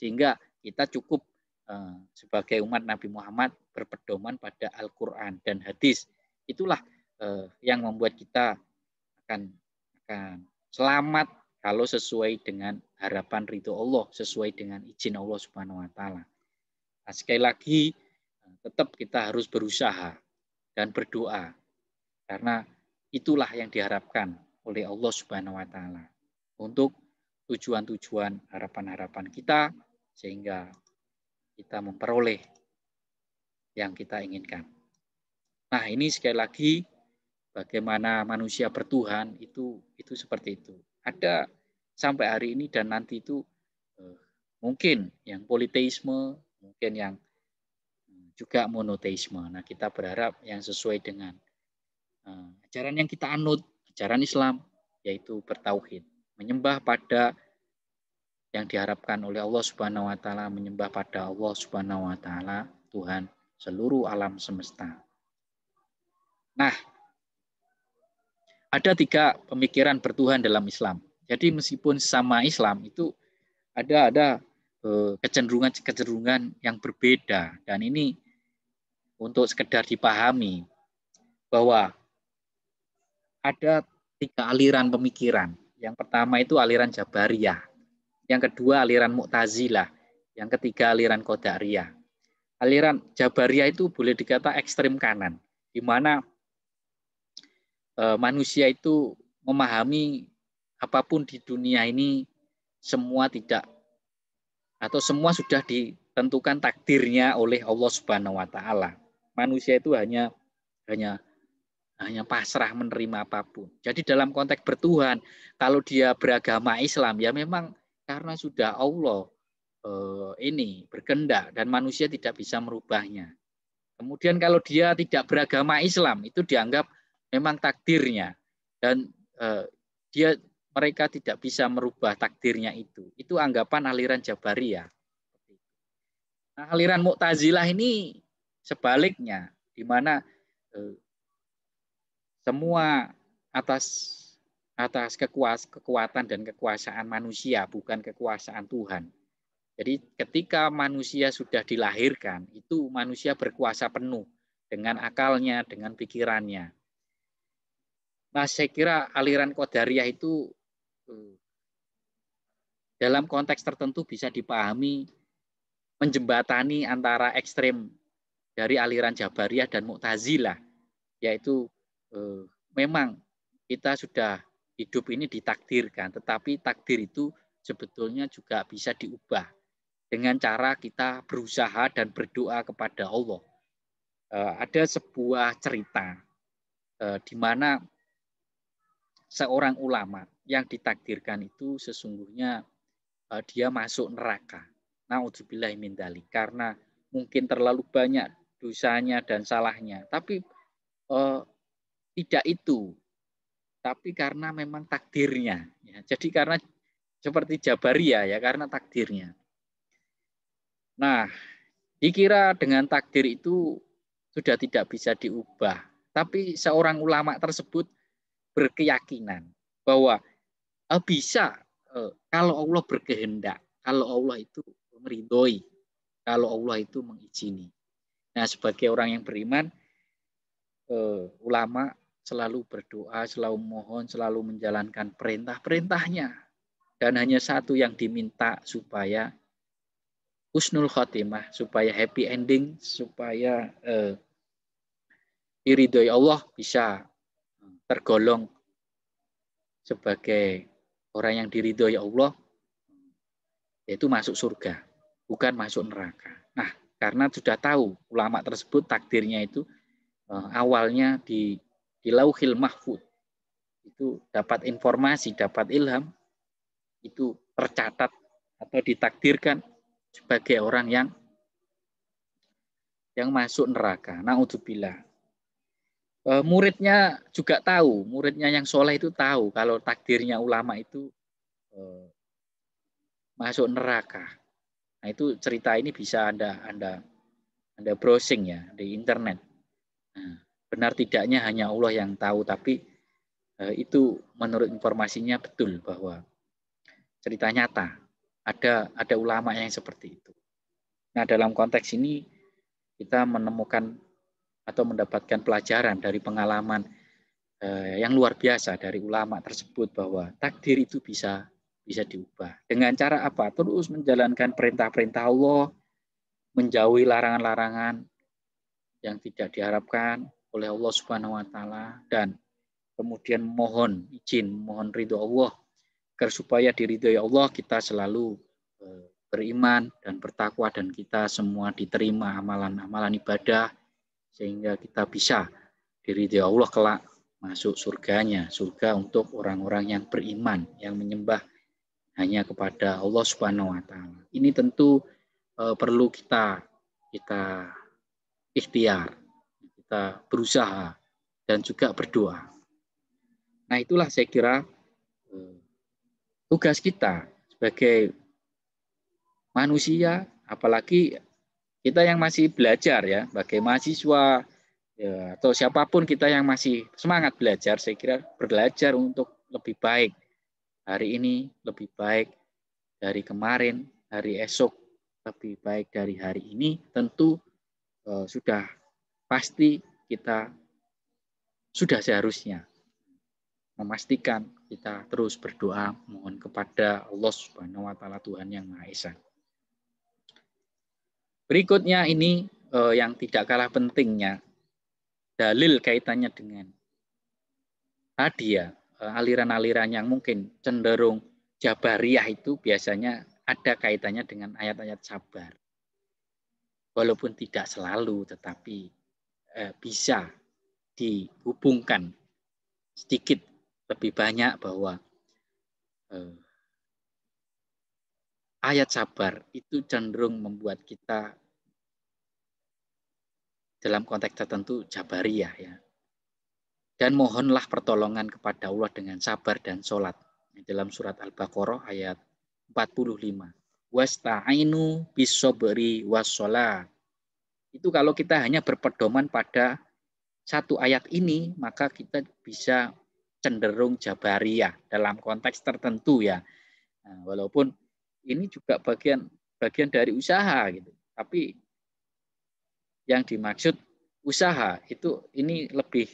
Sehingga kita cukup eh, sebagai umat Nabi Muhammad berpedoman pada Al-Qur'an dan hadis. Itulah eh, yang membuat kita akan akan selamat kalau sesuai dengan harapan ridho Allah, sesuai dengan izin Allah Subhanahu wa taala. Nah, sekali lagi tetap kita harus berusaha dan berdoa karena itulah yang diharapkan oleh Allah Subhanahu wa taala untuk tujuan-tujuan harapan-harapan kita sehingga kita memperoleh yang kita inginkan. Nah, ini sekali lagi bagaimana manusia bertuhan itu itu seperti itu ada sampai hari ini dan nanti itu eh, mungkin yang politeisme, mungkin yang eh, juga monoteisme. Nah, kita berharap yang sesuai dengan eh, ajaran yang kita anut, ajaran Islam, yaitu bertauhid, menyembah pada yang diharapkan oleh Allah Subhanahu wa taala, menyembah pada Allah Subhanahu wa taala, Tuhan seluruh alam semesta. Nah, ada tiga pemikiran bertuhan dalam Islam. Jadi meskipun sama Islam itu ada ada kecenderungan-kecenderungan eh, yang berbeda dan ini untuk sekedar dipahami bahwa ada tiga aliran pemikiran. Yang pertama itu aliran Jabariyah, yang kedua aliran Mu'tazilah, yang ketiga aliran Qadariyah. Aliran Jabariyah itu boleh dikata ekstrem kanan, di mana Eh, manusia itu memahami apapun di dunia ini semua tidak atau semua sudah ditentukan takdirnya oleh Allah Subhanahu wa taala. Manusia itu hanya hanya hanya pasrah menerima apapun. Jadi dalam konteks bertuhan, kalau dia beragama Islam ya memang karena sudah Allah eh, ini berkendak dan manusia tidak bisa merubahnya. Kemudian kalau dia tidak beragama Islam itu dianggap memang takdirnya dan eh, dia mereka tidak bisa merubah takdirnya itu. Itu anggapan aliran Jabariyah. Nah, aliran Mu'tazilah ini sebaliknya di mana eh, semua atas atas kekuas, kekuatan dan kekuasaan manusia bukan kekuasaan Tuhan. Jadi ketika manusia sudah dilahirkan, itu manusia berkuasa penuh dengan akalnya, dengan pikirannya. Nah, saya kira aliran Qadariyah itu eh, dalam konteks tertentu bisa dipahami menjembatani antara ekstrem dari aliran Jabariyah dan Mu'tazilah, yaitu eh, memang kita sudah hidup ini ditakdirkan, tetapi takdir itu sebetulnya juga bisa diubah dengan cara kita berusaha dan berdoa kepada Allah. Eh, ada sebuah cerita di mana seorang ulama yang ditakdirkan itu sesungguhnya e, dia masuk neraka. Nauzubillah min dalik karena mungkin terlalu banyak dosanya dan salahnya. Tapi uh, tidak itu. Tapi karena memang takdirnya. Ya, jadi karena seperti Jabaria ya karena takdirnya. Nah, dikira dengan takdir itu sudah tidak bisa diubah. Tapi seorang ulama tersebut berkeyakinan bahwa ah, bisa eh, kalau Allah berkehendak, kalau Allah itu meridhoi, kalau Allah itu mengizini. Nah, sebagai orang yang beriman, eh, ulama selalu berdoa, selalu mohon, selalu menjalankan perintah-perintahnya. Dan hanya satu yang diminta supaya husnul khotimah, supaya happy ending, supaya eh, iridoi Allah bisa tergolong sebagai orang yang diridhoi ya Allah yaitu masuk surga, bukan masuk neraka. Nah, karena sudah tahu ulama tersebut takdirnya itu eh, awalnya di di lauhil mahfud itu dapat informasi, dapat ilham itu tercatat atau ditakdirkan sebagai orang yang yang masuk neraka. Nah, Eh, muridnya juga tahu, muridnya yang soleh itu tahu kalau takdirnya ulama itu eh, masuk neraka. Nah itu cerita ini bisa anda anda anda browsing ya di internet. Nah, benar tidaknya hanya Allah yang tahu, tapi eh, itu menurut informasinya betul bahwa cerita nyata ada ada ulama yang seperti itu. Nah dalam konteks ini kita menemukan atau mendapatkan pelajaran dari pengalaman eh, yang luar biasa dari ulama tersebut bahwa takdir itu bisa bisa diubah. Dengan cara apa? Terus menjalankan perintah-perintah Allah, menjauhi larangan-larangan yang tidak diharapkan oleh Allah Subhanahu wa taala dan kemudian mohon izin, mohon ridho Allah agar supaya diridhoi Allah kita selalu eh, beriman dan bertakwa dan kita semua diterima amalan-amalan ibadah sehingga kita bisa diri di Allah kelak masuk surganya, surga untuk orang-orang yang beriman, yang menyembah hanya kepada Allah Subhanahu wa taala. Ini tentu uh, perlu kita kita ikhtiar, kita berusaha dan juga berdoa. Nah, itulah saya kira e, tugas kita sebagai manusia apalagi kita yang masih belajar ya, bagaimana mahasiswa ya, atau siapapun kita yang masih semangat belajar, saya kira belajar untuk lebih baik hari ini, lebih baik dari kemarin, hari esok, lebih baik dari hari ini, tentu eh, sudah pasti kita sudah seharusnya memastikan kita terus berdoa mohon kepada Allah Subhanahu wa taala Tuhan yang Maha Esa. Berikutnya ini uh, yang tidak kalah pentingnya dalil kaitannya dengan tadi ya eh, aliran-aliran yang mungkin cenderung jabariyah itu biasanya ada kaitannya dengan ayat-ayat sabar. Walaupun tidak selalu tetapi uh, bisa dihubungkan sedikit lebih banyak bahwa uh, ayat sabar itu cenderung membuat kita dalam konteks tertentu Jabariyah ya. Dan mohonlah pertolongan kepada Allah dengan sabar dan sholat. Dalam surat Al-Baqarah ayat 45. Wasta'inu bisobri wasola Itu kalau kita hanya berpedoman pada satu ayat ini, maka kita bisa cenderung jabariyah dalam konteks tertentu ya. Nah, walaupun ini juga bagian bagian dari usaha gitu. Tapi yang dimaksud usaha itu ini lebih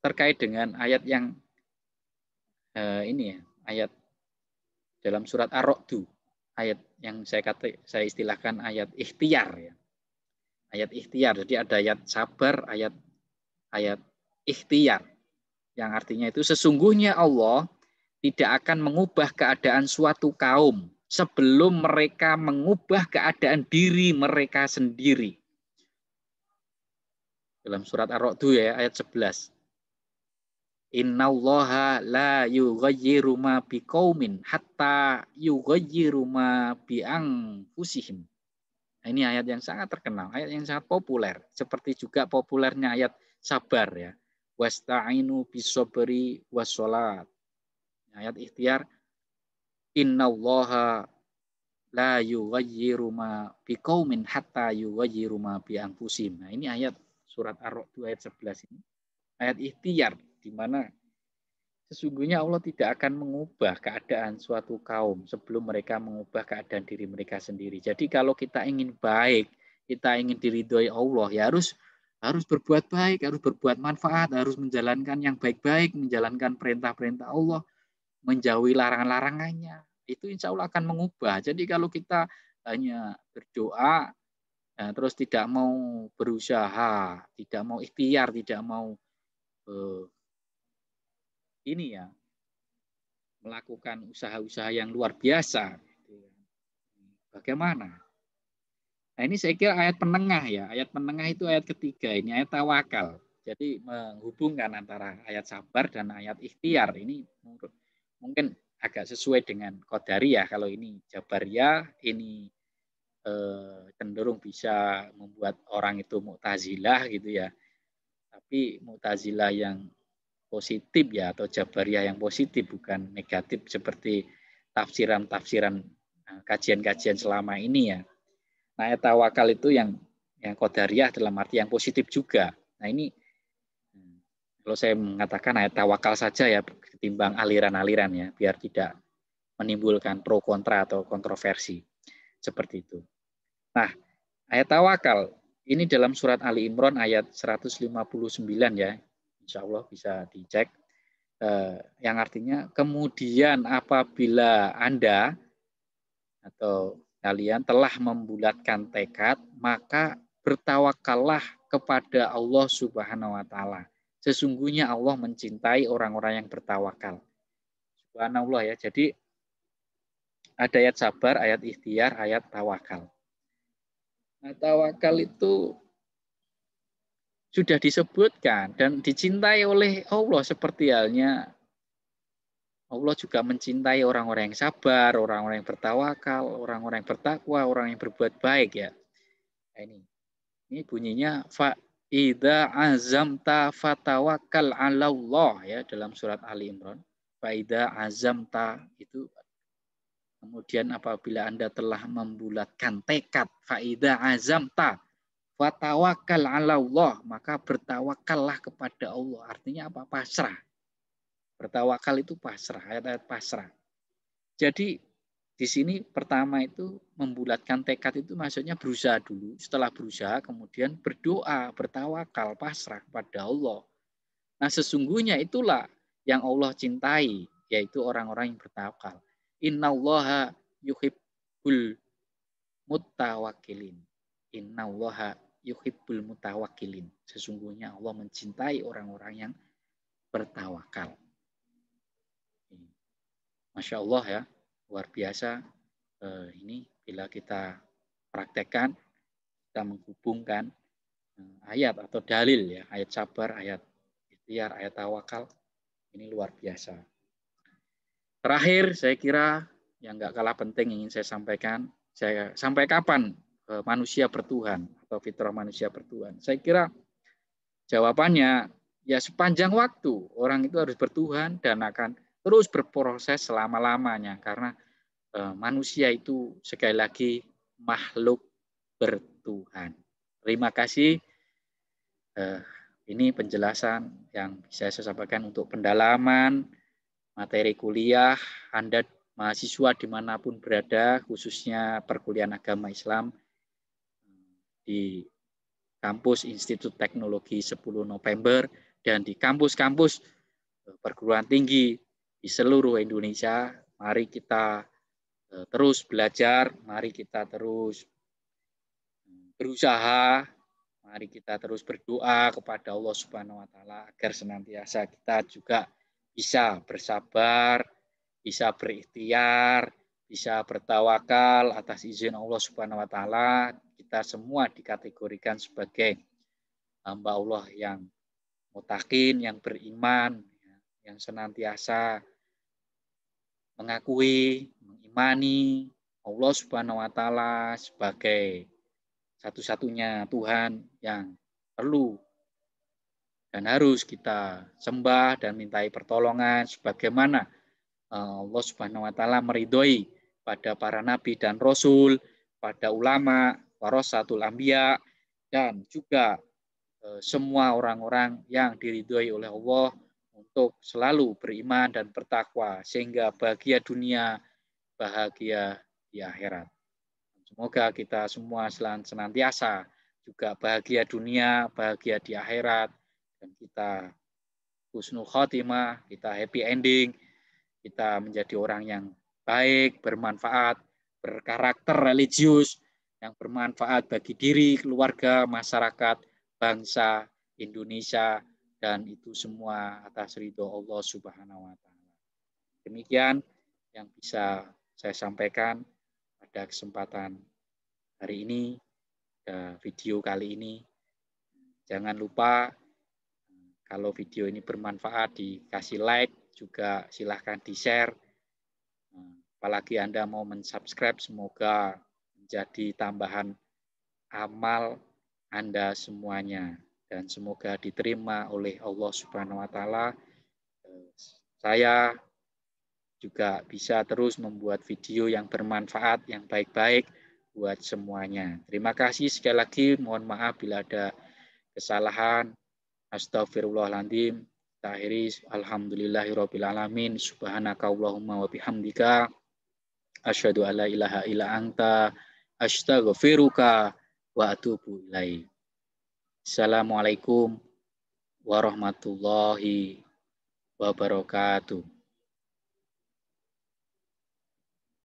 terkait dengan ayat yang uh, ini ya, ayat dalam surat Ar-Ra'du, ayat yang saya kata saya istilahkan ayat ikhtiar ya. Ayat ikhtiar. Jadi ada ayat sabar, ayat ayat ikhtiar yang artinya itu sesungguhnya Allah tidak akan mengubah keadaan suatu kaum sebelum mereka mengubah keadaan diri mereka sendiri dalam surat ar rodu ya ayat 11. Innallaha la yughayyiru ma biqaumin hatta yughayyiru ma bi anfusihim. Nah, ini ayat yang sangat terkenal, ayat yang sangat populer, seperti juga populernya ayat sabar ya. Wasta'inu bisobri wasolat. Ayat ikhtiar Innallaha la yughayyiru ma biqaumin hatta yughayyiru ma bi anfusihim. Nah, ini ayat surat Ar-Ra'd ayat 11 ini, ayat ikhtiar di mana sesungguhnya Allah tidak akan mengubah keadaan suatu kaum sebelum mereka mengubah keadaan diri mereka sendiri. Jadi kalau kita ingin baik, kita ingin diridhoi Allah, ya harus harus berbuat baik, harus berbuat manfaat, harus menjalankan yang baik-baik, menjalankan perintah-perintah Allah, menjauhi larangan-larangannya. Itu insya Allah akan mengubah. Jadi kalau kita hanya berdoa, Nah, terus tidak mau berusaha, tidak mau ikhtiar, tidak mau eh, ini ya melakukan usaha-usaha yang luar biasa. Gitu ya. Bagaimana? Nah, ini saya kira ayat penengah ya. Ayat penengah itu ayat ketiga ini ayat tawakal. Jadi menghubungkan antara ayat sabar dan ayat ikhtiar ini mungkin agak sesuai dengan kodari ya kalau ini jabaria ini Eh, cenderung bisa membuat orang itu mutazilah gitu ya. Tapi mutazilah yang positif ya atau jabariyah yang positif bukan negatif seperti tafsiran-tafsiran eh, kajian-kajian selama ini ya. Nah, tawakal itu yang yang kodariah dalam arti yang positif juga. Nah, ini hmm, kalau saya mengatakan ayat tawakal saja ya ketimbang aliran-aliran ya biar tidak menimbulkan pro kontra atau kontroversi seperti itu. Nah, ayat tawakal ini dalam surat Ali Imran ayat 159 ya. Insya Allah bisa dicek. Eh, yang artinya kemudian apabila Anda atau kalian telah membulatkan tekad, maka bertawakallah kepada Allah Subhanahu wa taala. Sesungguhnya Allah mencintai orang-orang yang bertawakal. Subhanallah ya. Jadi ada ayat sabar, ayat ikhtiar, ayat tawakal. Nah, tawakal itu sudah disebutkan dan dicintai oleh Allah seperti halnya Allah juga mencintai orang-orang yang sabar, orang-orang yang bertawakal, orang-orang yang bertakwa, orang yang berbuat baik ya. Nah, ini ini bunyinya fa idza azamta fatawakal 'ala Allah ya dalam surat Ali Imran. Fa idza azamta itu Kemudian apabila Anda telah membulatkan tekad, faida azamta, fatawakal ala Allah, maka bertawakallah kepada Allah. Artinya apa? Pasrah. Bertawakal itu pasrah, ayat-ayat pasrah. Jadi di sini pertama itu membulatkan tekad itu maksudnya berusaha dulu. Setelah berusaha kemudian berdoa, bertawakal, pasrah kepada Allah. Nah sesungguhnya itulah yang Allah cintai, yaitu orang-orang yang bertawakal. Innallaha yuhibbul mutawakilin. Innallaha yuhibbul mutawakilin. Sesungguhnya Allah mencintai orang-orang yang bertawakal. Masya Allah ya, luar biasa eh, ini bila kita praktekkan, kita menghubungkan eh, ayat atau dalil ya, ayat sabar, ayat ikhtiar, ayat tawakal, ini luar biasa. Terakhir, saya kira yang nggak kalah penting ingin saya sampaikan, saya sampai kapan eh, manusia bertuhan atau fitrah manusia bertuhan? Saya kira jawabannya ya sepanjang waktu orang itu harus bertuhan dan akan terus berproses selama-lamanya karena eh, manusia itu sekali lagi makhluk bertuhan. Terima kasih. Eh, ini penjelasan yang bisa saya sampaikan untuk pendalaman materi kuliah Anda mahasiswa dimanapun berada, khususnya perkuliahan agama Islam di kampus Institut Teknologi 10 November dan di kampus-kampus perguruan tinggi di seluruh Indonesia. Mari kita eh, terus belajar, mari kita terus berusaha, mari kita terus berdoa kepada Allah Subhanahu wa taala agar senantiasa kita juga bisa bersabar, bisa berikhtiar, bisa bertawakal atas izin Allah Subhanahu wa taala, kita semua dikategorikan sebagai hamba Allah yang mutakin, yang beriman, yang senantiasa mengakui, mengimani Allah Subhanahu wa taala sebagai satu-satunya Tuhan yang perlu dan harus kita sembah dan mintai pertolongan sebagaimana eh, Allah Subhanahu wa taala meridhoi pada para nabi dan rasul, pada ulama, para satu anbiya dan juga eh, semua orang-orang yang diridhoi oleh Allah untuk selalu beriman dan bertakwa sehingga bahagia dunia, bahagia di akhirat. Semoga kita semua senantiasa juga bahagia dunia, bahagia di akhirat, dan kita husnul khotimah, kita happy ending, kita menjadi orang yang baik, bermanfaat, berkarakter religius, yang bermanfaat bagi diri, keluarga, masyarakat, bangsa, Indonesia, dan itu semua atas ridho Allah Subhanahu wa Ta'ala. Demikian yang bisa saya sampaikan pada kesempatan hari ini, video kali ini. Jangan lupa kalau video ini bermanfaat, dikasih like, juga silahkan di-share. Nah, apalagi Anda mau mensubscribe, semoga menjadi tambahan amal Anda semuanya. Dan semoga diterima oleh Allah Subhanahu wa Ta'ala. Saya juga bisa terus membuat video yang bermanfaat, yang baik-baik buat semuanya. Terima kasih sekali lagi. Mohon maaf bila ada kesalahan. Astaghfirullahaladzim. tahiris, alhamdulillahirrabbilalamin. Subhanaka Allahumma wa bihamdika. Asyadu ala ilaha ila anta. Astaghfiruka wa atubu ilaih. Assalamualaikum warahmatullahi wabarakatuh.